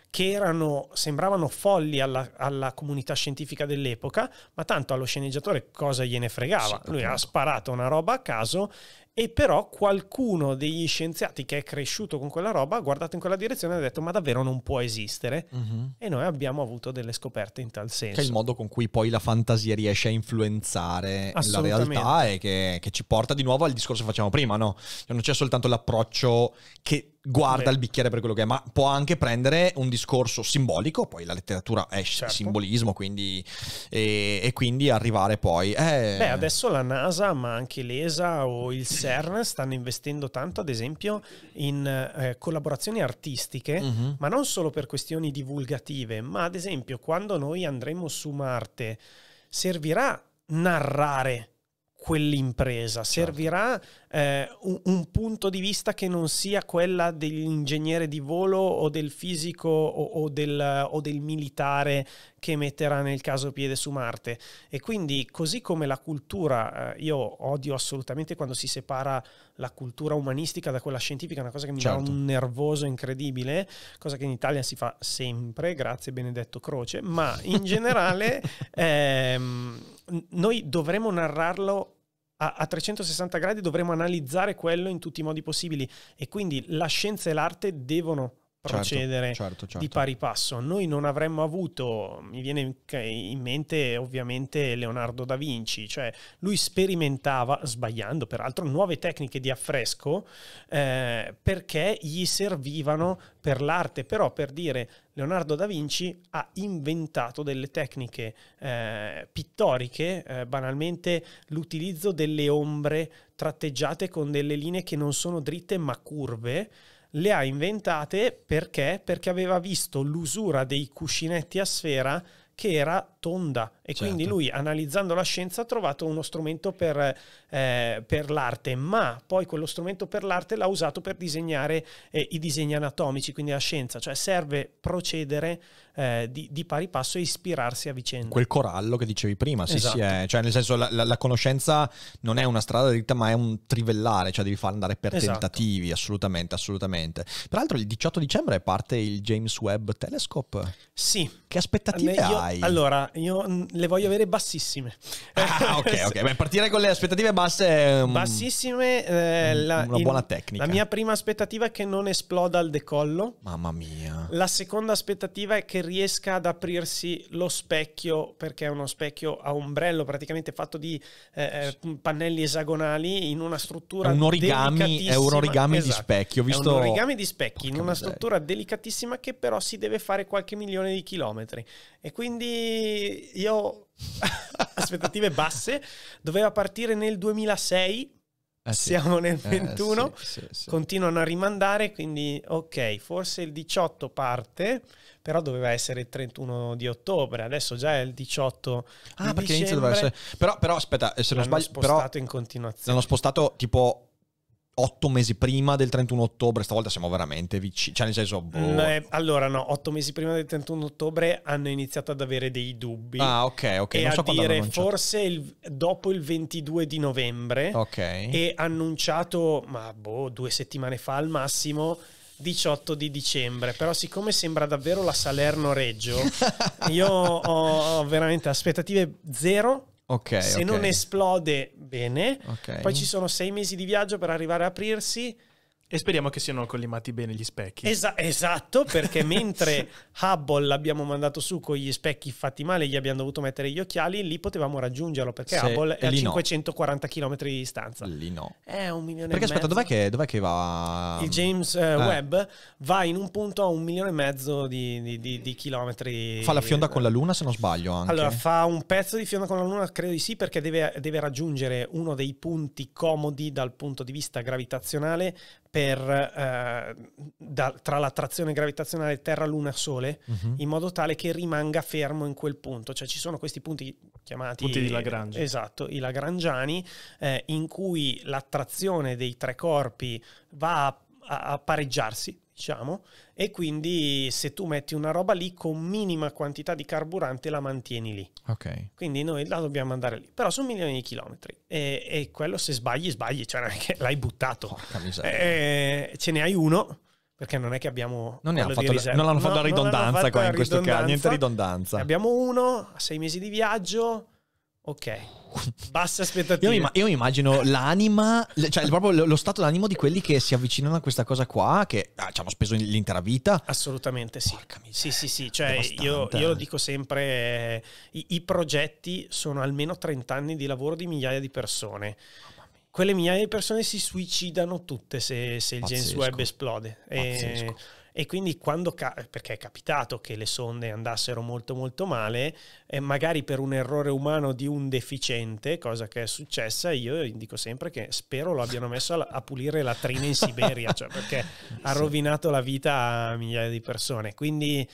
che erano, sembravano folli alla, alla, comunità scientifica dell'epoca, ma tanto allo sceneggiatore cosa gliene fregava? Sì, Lui ha sparato una roba a caso e però qualcuno degli scienziati che è cresciuto con quella roba ha guardato in quella direzione e ha detto ma davvero non può esistere? Uh-huh. E noi abbiamo avuto delle scoperte in tal senso. Che è il modo con cui poi la fantasia riesce a influenzare la realtà e che, che, ci porta di nuovo al discorso che facciamo prima, no? Cioè, non c'è soltanto l'approccio che guarda Beh. il bicchiere per quello che è, ma può anche prendere un discorso simbolico, poi la letteratura è certo. simbolismo, quindi, e, e, quindi arrivare poi... Eh... Beh, adesso la NASA, ma anche l'ESA o il CERN stanno investendo tanto, ad esempio, in eh, collaborazioni artistiche, mm-hmm. ma non solo per questioni divulgative, ma ad esempio quando noi andremo su Marte servirà narrare quell'impresa, certo. servirà eh, un, un, punto di vista che non sia quella dell'ingegnere di volo o del fisico o, o, del, o del, militare che metterà nel caso piede su Marte. E quindi così come la cultura, eh, io odio assolutamente quando si separa la cultura umanistica da quella scientifica, è una cosa che mi certo. dà un nervoso incredibile, cosa che in Italia si fa sempre, grazie Benedetto Croce, ma in generale ehm, noi dovremmo narrarlo a, 360 gradi dovremo analizzare quello in tutti i modi possibili e quindi la scienza e l'arte devono Certo, procedere certo, certo, certo. di pari passo. Noi non avremmo avuto, mi viene in mente ovviamente Leonardo da Vinci, cioè lui sperimentava, sbagliando peraltro, nuove tecniche di affresco eh, perché gli servivano per l'arte, però per dire Leonardo da Vinci ha inventato delle tecniche eh, pittoriche, eh, banalmente l'utilizzo delle ombre tratteggiate con delle linee che non sono dritte ma curve, le ha inventate perché? Perché aveva visto l'usura dei cuscinetti a sfera che era tonda e certo. quindi lui analizzando la scienza ha trovato uno strumento per, eh, per, l'arte, ma poi quello strumento per l'arte l'ha usato per disegnare eh, i disegni anatomici, quindi la scienza, cioè serve procedere eh, di, di, pari passo e ispirarsi a vicenda. Quel corallo che dicevi prima, sì, esatto. sì, è, cioè nel senso la, la, la, conoscenza non è una strada dritta ma è un trivellare, cioè devi far andare per esatto. tentativi, assolutamente, assolutamente. Peraltro il 18 dicembre parte il James Webb Telescope. Sì. Che aspettative io, hai? Allora, io mm, le voglio avere bassissime. Ah, ok, ok. Beh, partire con le aspettative basse. Um, bassissime. Eh, la, una buona il, tecnica. La mia prima aspettativa è che non esploda al decollo. Mamma mia. La seconda aspettativa è che riesca ad aprirsi lo specchio, perché è uno specchio a ombrello, praticamente fatto di eh, eh pannelli esagonali in una struttura. È un origami, è un origami esatto. di specchio. Visto... È un origami di specchi Porca in una miseria. struttura delicatissima che però si deve fare qualche milione di chilometri. E quindi io aspettative basse, doveva partire nel 2006, eh sì. Siamo nel 21, eh, sì, sì, continuano a rimandare, quindi ok, forse il 18 parte, però doveva essere il 31 di ottobre, adesso già è il 18 ah, perché dicembre. inizia doveva essere... Però, però aspetta, se non sbaglio... spostato però, in continuazione. L'hanno spostato tipo otto mesi prima del 31 ottobre, stavolta siamo veramente vicini, cioè nel senso... Boh. No, mm, eh, allora no, otto mesi prima del 31 ottobre hanno iniziato ad avere dei dubbi. Ah ok, ok. E non so a dire forse il, dopo il 22 di novembre Ok. e annunciato, ma boh, due settimane fa al massimo, 18 di dicembre, però siccome sembra davvero la Salerno Reggio, io ho veramente aspettative zero Okay, Se okay. non esplode, bene. Okay. Poi ci sono sei mesi di viaggio per arrivare a aprirsi e speriamo che siano collimati bene gli specchi. Esa- esatto, perché mentre Hubble l'abbiamo mandato su con gli specchi fatti male, gli abbiamo dovuto mettere gli occhiali, lì potevamo raggiungerlo perché Se, Hubble è a 540 no. km di distanza. Lì no. È un milione perché, e aspetta, mezzo. Perché aspetta, dov'è che, va? Il James eh, eh, Webb va in un punto a un milione e mezzo di, di, di, di chilometri. Fa la fionda con la Luna, se non sbaglio. Anche. Allora, fa un pezzo di fionda con la Luna, credo di sì, perché deve, deve raggiungere uno dei punti comodi dal punto di vista gravitazionale per, eh, da, tra l'attrazione gravitazionale Terra-Luna-Sole uh-huh. Mhm. in modo tale che rimanga fermo in quel punto. Cioè ci sono questi punti chiamati... Punti di Lagrange. Esatto, i Lagrangiani, eh, in cui l'attrazione dei tre corpi va a, a pareggiarsi, diciamo, e quindi se tu metti una roba lì con minima quantità di carburante la mantieni lì. Ok. Quindi noi la dobbiamo andare lì, però su milioni di chilometri e, e quello se sbagli sbagli, cioè non è che l'hai buttato. Porca E, eh, ce ne hai uno perché non è che abbiamo non, ne fatto, la, non l'hanno fatto no, la ridondanza qua in questo caso niente ridondanza abbiamo uno sei mesi di viaggio Ok, basse aspettative. Io, io immagino l'anima, cioè proprio lo, stato d'animo di quelli che si avvicinano a questa cosa qua, che ah, ci hanno speso l'intera vita. Assolutamente sì. Porca Miseria, sì, sì, sì, cioè io, io, lo dico sempre, eh, i, i progetti sono almeno 30 anni di lavoro di migliaia di persone quelle migliaia di persone si suicidano tutte se, se il Pazzesco. Gens Web esplode. E, e quindi quando, ca- perché è capitato che le sonde andassero molto molto male, eh, magari per un errore umano di un deficiente, cosa che è successa, io dico sempre che spero lo abbiano messo a, a pulire trina in Siberia, cioè perché ha rovinato la vita a migliaia di persone. Quindi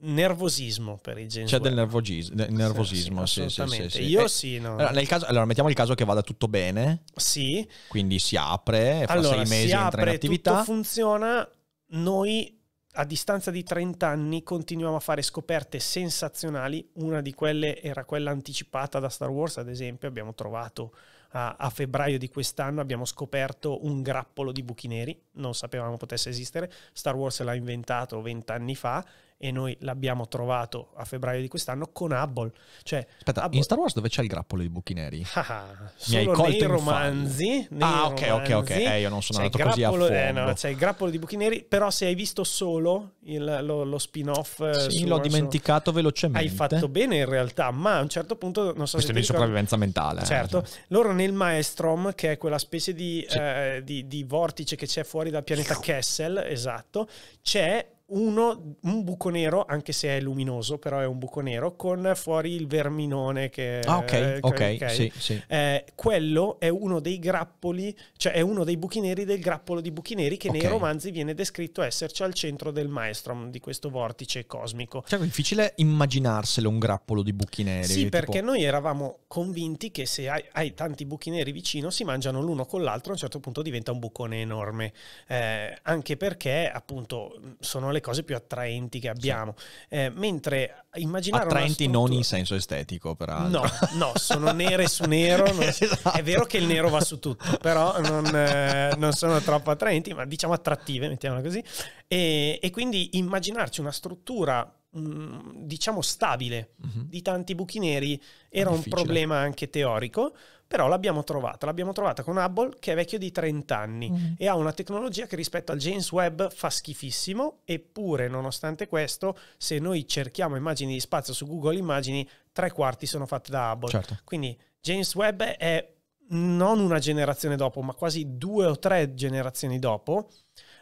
nervosismo per i genitori. C'è del nervogis- nervosismo, sì, sì, sì, sì Io eh, sì, no. allora, nel caso, allora, mettiamo il caso che vada tutto bene. Sì. Quindi si apre, allora, sei mesi entra in attività. Tutto funziona, noi a distanza di 30 anni continuiamo a fare scoperte sensazionali, una di quelle era quella anticipata da Star Wars, ad esempio, abbiamo trovato a, a febbraio di quest'anno, abbiamo scoperto un grappolo di buchi neri, non sapevamo potesse esistere, Star Wars l'ha inventato 20 anni fa e noi l'abbiamo trovato a febbraio di quest'anno con Hubble. Cioè, Aspetta, Hubble... in Star Wars dove c'è il grappolo di buchi neri? Ah, ah Mi hai colto nei romanzi. Nei ah, ok, ok, ok. Eh, io non sono andato così a fondo. Eh, no, c'è il grappolo di buchi neri, però se hai visto solo il, lo, lo, spin-off... Eh, sì, su, l'ho dimenticato velocemente. Hai fatto bene in realtà, ma a un certo punto... Non so Questo è di sopravvivenza mentale. Eh. Certo. Eh. Loro nel Maestrom, che è quella specie di, sì. eh, di, di vortice che c'è fuori dal pianeta ecco. Kessel, esatto, c'è uno, un buco nero, anche se è luminoso, però è un buco nero, con fuori il verminone che... Ah, ok, eh, ok, okay. Sì, sì. Eh, quello è uno dei grappoli, cioè è uno dei buchi neri del grappolo di buchi neri che okay. nei romanzi viene descritto esserci al centro del maelstrom, di questo vortice cosmico. Cioè è difficile immaginarselo un grappolo di buchi neri. Sì, tipo... perché noi eravamo convinti che se hai, hai, tanti buchi neri vicino si mangiano l'uno con l'altro, a un certo punto diventa un bucone enorme, eh, anche perché appunto sono le le cose più attraenti che abbiamo. Sì. Eh, mentre immaginare... Attraenti struttura... non in senso estetico, peraltro. No, no, sono nere su nero. Non... esatto. È vero che il nero va su tutto, però non, eh, non sono troppo attraenti, ma diciamo attrattive, mettiamola così. E, e quindi immaginarci una struttura Mm, diciamo stabile uh-huh. di tanti buchi neri era un problema anche teorico, però l'abbiamo trovata, l'abbiamo trovata con Hubble che è vecchio di 30 anni uh-huh. Mhm. e ha una tecnologia che rispetto al James Webb fa schifissimo, eppure nonostante questo se noi cerchiamo immagini di spazio su Google Immagini, tre quarti sono fatte da Hubble. Certo. Quindi James Webb è non una generazione dopo, ma quasi due o tre generazioni dopo,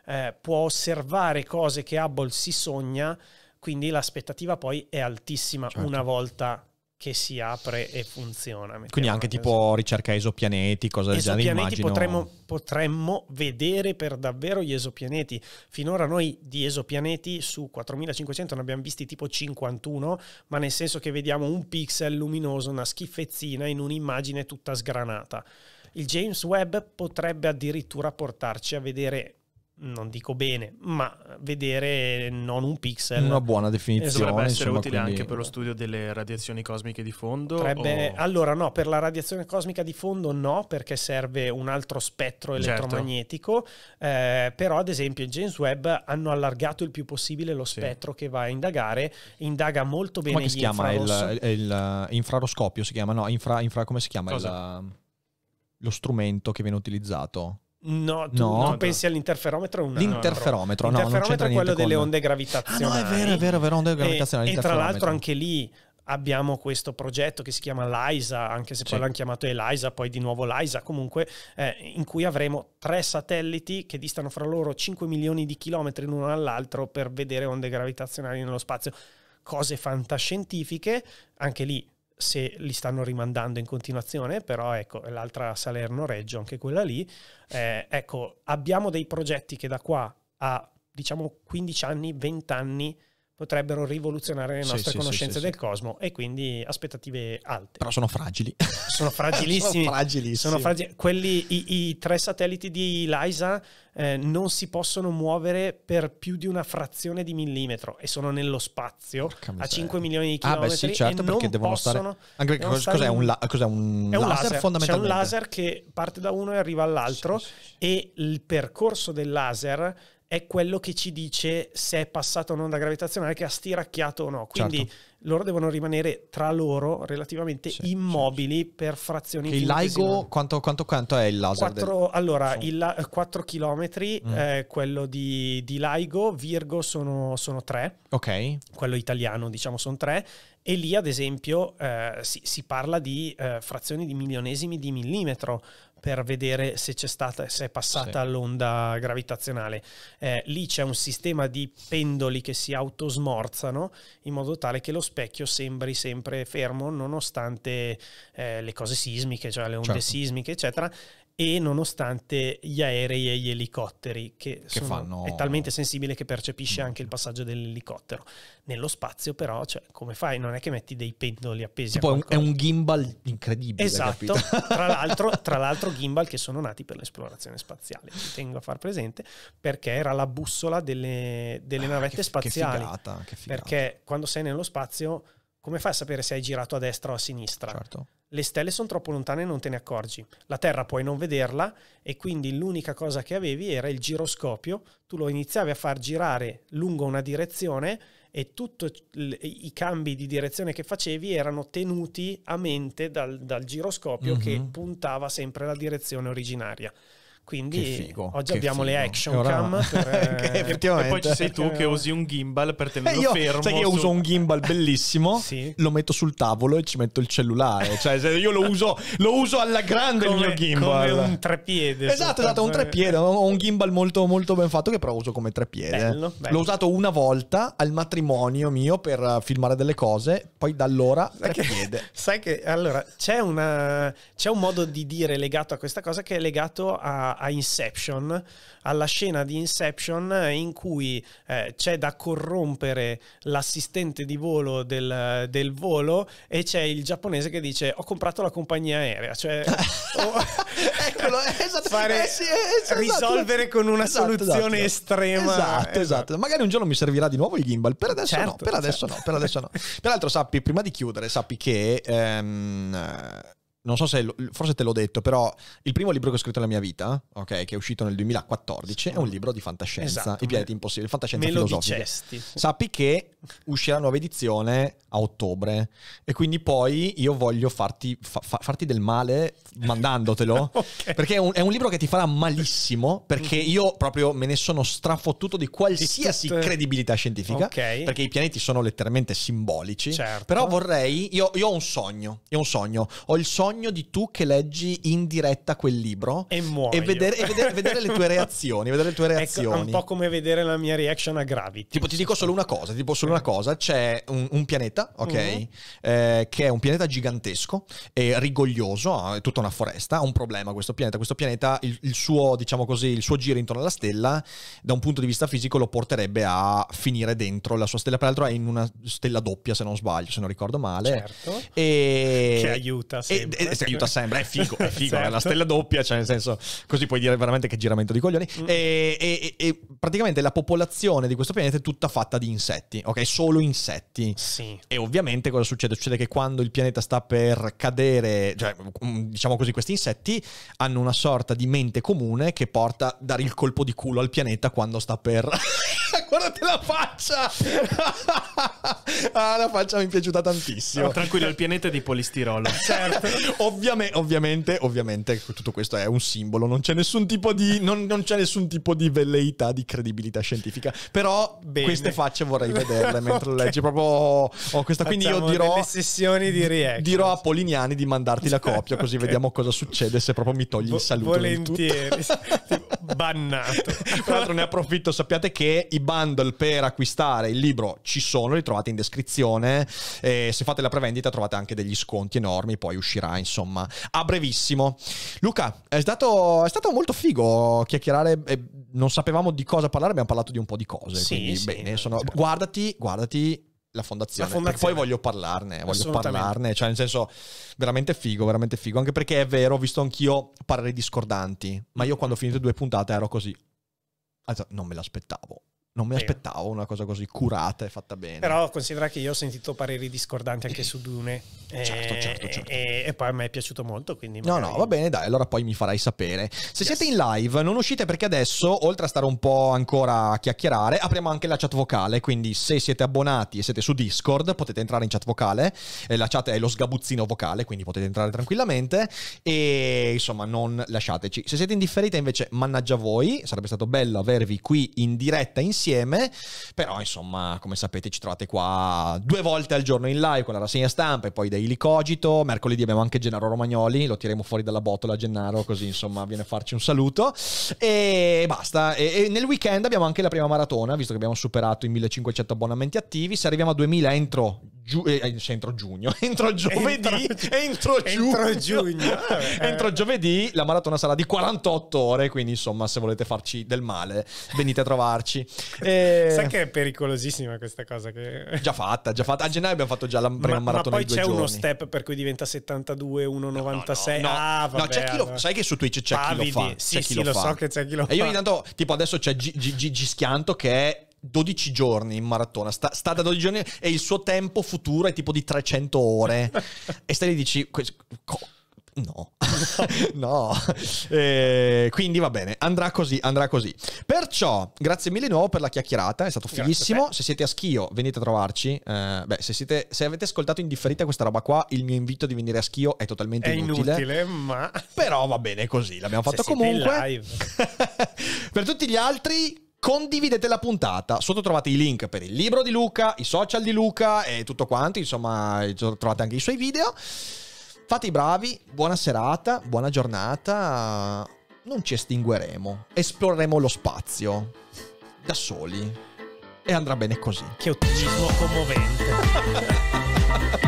eh, può osservare cose che Hubble si sogna quindi l'aspettativa poi è altissima certo. una volta che si apre e funziona. Quindi anche tipo ricerca esopianeti, cose del genere. Immagino... Potremmo, potremmo vedere per davvero gli esopianeti. Finora noi di esopianeti su 4500 ne abbiamo visti tipo 51, ma nel senso che vediamo un pixel luminoso, una schifezzina in un'immagine tutta sgranata. Il James Webb potrebbe addirittura portarci a vedere non dico bene, ma vedere non un pixel. Una buona definizione. Potrebbe essere insomma, utile quindi... anche per lo studio delle radiazioni cosmiche di fondo? Potrebbe... O... Allora no, per la radiazione cosmica di fondo no, perché serve un altro spettro certo. elettromagnetico, certo. eh, però ad esempio James Webb hanno allargato il più possibile lo spettro sì. che va a indagare, indaga molto bene come si chiama il, il, eh, infraroscopio, si chiama, no, infra, infra come si chiama il, lo strumento che viene utilizzato? No, tu no, non pensi all'interferometro? No, l'interferometro, no, l'interferometro no, è quello delle con... onde gravitazionali. Ah, no, è vero, è vero, è vero, onde gravitazionali. E, e tra l'altro anche lì abbiamo questo progetto che si chiama LISA, anche se sì. poi l'hanno chiamato ELISA, poi di nuovo LISA, comunque, eh, in cui avremo tre satelliti che distano fra loro 5 milioni di chilometri l'uno dall'altro per vedere onde gravitazionali nello spazio. Cose fantascientifiche, anche lì se li stanno rimandando in continuazione, però ecco, l'altra Salerno-Reggio, anche quella lì, eh, ecco, abbiamo dei progetti che da qua a diciamo 15 anni, 20 anni potrebbero rivoluzionare le nostre sì, conoscenze sì, sì, del cosmo e quindi aspettative alte. Però sono fragili. Sono fragilissimi. sono fragilissimi. Sono fragili. Quelli, i, i, tre satelliti di LISA eh, non si possono muovere per più di una frazione di millimetro e sono nello spazio a 5 milioni di chilometri. Ah, beh, sì, certo, perché devono stare. Anche perché cos'è, stare... un, la, cos'è un, un, laser, laser fondamentalmente? C'è un laser che parte da uno e arriva all'altro e il percorso del laser è quello che ci dice se è passata un'onda gravitazionale che ha stiracchiato o no. Quindi certo. loro devono rimanere tra loro relativamente c'è, immobili c'è. per frazioni che Il LIGO quanto, quanto, quanto, è il laser? 4, del... Allora, il, 4 km mm. eh, quello di, di, LIGO, Virgo sono, sono 3. Ok. Quello italiano diciamo sono 3. E lì, ad esempio, eh, si, si, parla di eh, frazioni di milionesimi di millimetro per vedere se c'è stata, se è passata sì. l'onda gravitazionale. Eh, lì c'è un sistema di pendoli che si autosmorzano in modo tale che lo specchio sembri sempre fermo nonostante eh, le cose sismiche, cioè le onde certo. sismiche, eccetera e nonostante gli aerei e gli elicotteri, che, che sono, fanno... è talmente sensibile che percepisce anche il passaggio dell'elicottero. Nello spazio però, cioè, come fai? Non è che metti dei pendoli appesi. Poi è un gimbal incredibile. Esatto, tra l'altro, tra l'altro gimbal che sono nati per l'esplorazione spaziale, ci tengo a far presente, perché era la bussola delle, delle ah, navette ah, che, spaziali. Che figata, che figata. Perché quando sei nello spazio come fai a sapere se hai girato a destra o a sinistra? Certo. Le stelle sono troppo lontane e non te ne accorgi. La Terra puoi non vederla e quindi l'unica cosa che avevi era il giroscopio. Tu lo iniziavi a far girare lungo una direzione e tutti i cambi di direzione che facevi erano tenuti a mente dal, dal giroscopio mm-hmm. che mhm. puntava sempre la direzione originaria. Quindi oggi abbiamo figo. le action Ora... cam. Per... effettivamente... Eh, e poi ci sei tu che usi un gimbal per eh, tenerlo eh io, fermo. Sai che io su... uso un gimbal bellissimo, sì. lo metto sul tavolo e ci metto il cellulare. Cioè, io lo uso, lo uso alla grande come, il mio gimbal. Come un treppiede Esatto, esatto, un treppiede Ho un gimbal molto, molto ben fatto che però uso come treppiede Bello, bello. L'ho usato una volta al matrimonio mio per eh, filmare delle cose, poi da allora trepiede. sai che allora c'è, una, c'è un modo di dire legato a questa cosa che è legato a a Inception, alla scena di Inception eh, in cui eh, c'è da corrompere l'assistente di volo del, eh, del, volo e c'è il giapponese che dice ho comprato la compagnia aerea, cioè oh, Eccolo, esatto, fare, eh sì, eh, esatto, esatto, risolvere con una esatto, esatto. soluzione estrema. Esatto, esatto, Magari un giorno mi servirà di nuovo il gimbal, per adesso certo, no, per adesso certo. no, per adesso no. Certo. Peraltro sappi, prima di chiudere, sappi che... Ehm, non so se, forse te l'ho detto, però il primo libro che ho scritto nella mia vita, ok, che è uscito nel 2014, è un libro di fantascienza, esatto, I pianeti impossibili, fantascienza me filosofica. Lo dicesti. Sappi che uscirà nuova edizione a ottobre e quindi poi io voglio farti, fa, farti del male mandandotelo, okay. perché è un, è un, libro che ti farà malissimo, perché mhm. io proprio me ne sono strafottuto di qualsiasi Tutto... credibilità scientifica, okay. perché i pianeti sono letteralmente simbolici, certo. però vorrei, io, io ho un sogno, io ho un sogno, ho il sogno bisogno di tu che leggi in diretta quel libro e, e, vedere, e vedere, vedere, le tue reazioni. Vedere le tue reazioni. Ecco, è un po' come vedere la mia reaction a Gravity. Tipo, ti dico solo una cosa: tipo solo una cosa. c'è un, un pianeta, ok, mm eh, che è un pianeta gigantesco e rigoglioso, ah, è tutta una foresta. Ha un problema questo pianeta. Questo pianeta, il, il suo, diciamo così, il suo giro intorno alla stella, da un punto di vista fisico, lo porterebbe a finire dentro la sua stella. Peraltro, è in una stella doppia, se non sbaglio, se non ricordo male. Certo. E... Che aiuta. Sempre e, e aiuta esatto. sempre, è figo, è figo, certo. è la esatto. stella doppia, cioè nel senso, così puoi dire veramente che giramento di coglioni. Mm. E, e, e, praticamente la popolazione di questo pianeta è tutta fatta di insetti, ok? Solo insetti. Sì. E ovviamente cosa succede? Succede che quando il pianeta sta per cadere, cioè mm, diciamo così, questi insetti hanno una sorta di mente comune che porta a dare il colpo di culo al pianeta quando sta per guardate la faccia! ah, la faccia mi è piaciuta tantissimo. No, tranquillo, il pianeta è di polistirolo. certo. Ovviame, ovviamente, ovviamente, tutto questo è un simbolo, non c'è nessun tipo di, non, non c'è nessun tipo di velleità, di credibilità scientifica. Però Bene. queste facce vorrei vederle mentre okay. leggi. Proprio oh, questa. Quindi Facciamo io dirò. sessioni di reaction. Dirò a Polignani di mandarti la copia, così okay. vediamo cosa succede se proprio mi togli il saluto. Volentieri. bannato. Tra l'altro ne approfitto, sappiate che i ban bundle per acquistare il libro ci sono, li trovate in descrizione. E se fate la prevendita trovate anche degli sconti enormi, poi uscirà insomma a brevissimo. Luca, è stato, è stato molto figo chiacchierare, E non sapevamo di cosa parlare, abbiamo parlato di un po' di cose. Sì, quindi, sì, bene, eh, sono... Diciamo. guardati, guardati la fondazione, la fondazione. poi voglio parlarne, voglio parlarne, cioè nel senso veramente figo, veramente figo, anche perché è vero, ho visto anch'io pareri discordanti, ma io quando ho finito due puntate ero così, ah, cioè, non me l'aspettavo, non mi aspettavo una cosa così curata e fatta bene. Però considera che io ho sentito pareri discordanti anche su Dune. Certo, e, certo, certo. E, e, poi a me è piaciuto molto. Quindi magari... No, no, va bene, dai, allora poi mi farai sapere. Se yes. siete in live, non uscite perché adesso, oltre a stare un po' ancora a chiacchierare, apriamo anche la chat vocale. Quindi se siete abbonati e siete su Discord, potete entrare in chat vocale. Eh, la chat è lo sgabuzzino vocale, quindi potete entrare tranquillamente. E insomma, non lasciateci. Se siete indifferite, invece, mannaggia voi. Sarebbe stato bello avervi qui in diretta insieme insieme, però insomma come sapete ci trovate qua due volte al giorno in live con la rassegna stampa e poi Daily Cogito, mercoledì abbiamo anche Gennaro Romagnoli, lo tiriamo fuori dalla botola Gennaro così insomma viene a farci un saluto e basta. E, e nel weekend abbiamo anche la prima maratona, visto che abbiamo superato i 1500 abbonamenti attivi, se arriviamo a 2000 entro giu- eh, eh entro giugno, entro giovedì, entro, entro, giugno, entro, giugno. Eh, eh. entro giovedì la maratona sarà di 48 ore, quindi insomma se volete farci del male venite a trovarci. E... Sai che è pericolosissima questa cosa? Che... Già fatta, già fatta. A gennaio abbiamo fatto già la prima ma, maratona ma poi c'è giorni. uno step per cui diventa 72, 1,96. No, no, no. Ah, vabbè, no c'è chi lo, sai che su Twitch c'è Pavidi. chi lo fa. Sì, sì, lo, lo, so che c'è chi lo e fa. E io ogni tanto, tipo adesso c'è G- G- G- che è 12 giorni in maratona, sta, sta, da 12 giorni e il suo tempo futuro è tipo di 300 ore. e stai lì dici... No, no. Eh, quindi va bene, andrà così, andrà così. Perciò, grazie mille di nuovo per la chiacchierata, è stato fighissimo. Se siete a Schio, venite a trovarci. Eh, beh, se, siete, se, avete ascoltato in differita questa roba qua, il mio invito di venire a Schio è totalmente è inutile. inutile ma... Però va bene così, l'abbiamo fatto se comunque. per tutti gli altri Condividete la puntata, sotto trovate i link per il libro di Luca, i social di Luca e tutto quanto, insomma trovate anche i suoi video. Fate i bravi, buona serata, buona giornata, non ci estingueremo, esploreremo lo spazio da soli e andrà bene così. Che ottimismo commovente.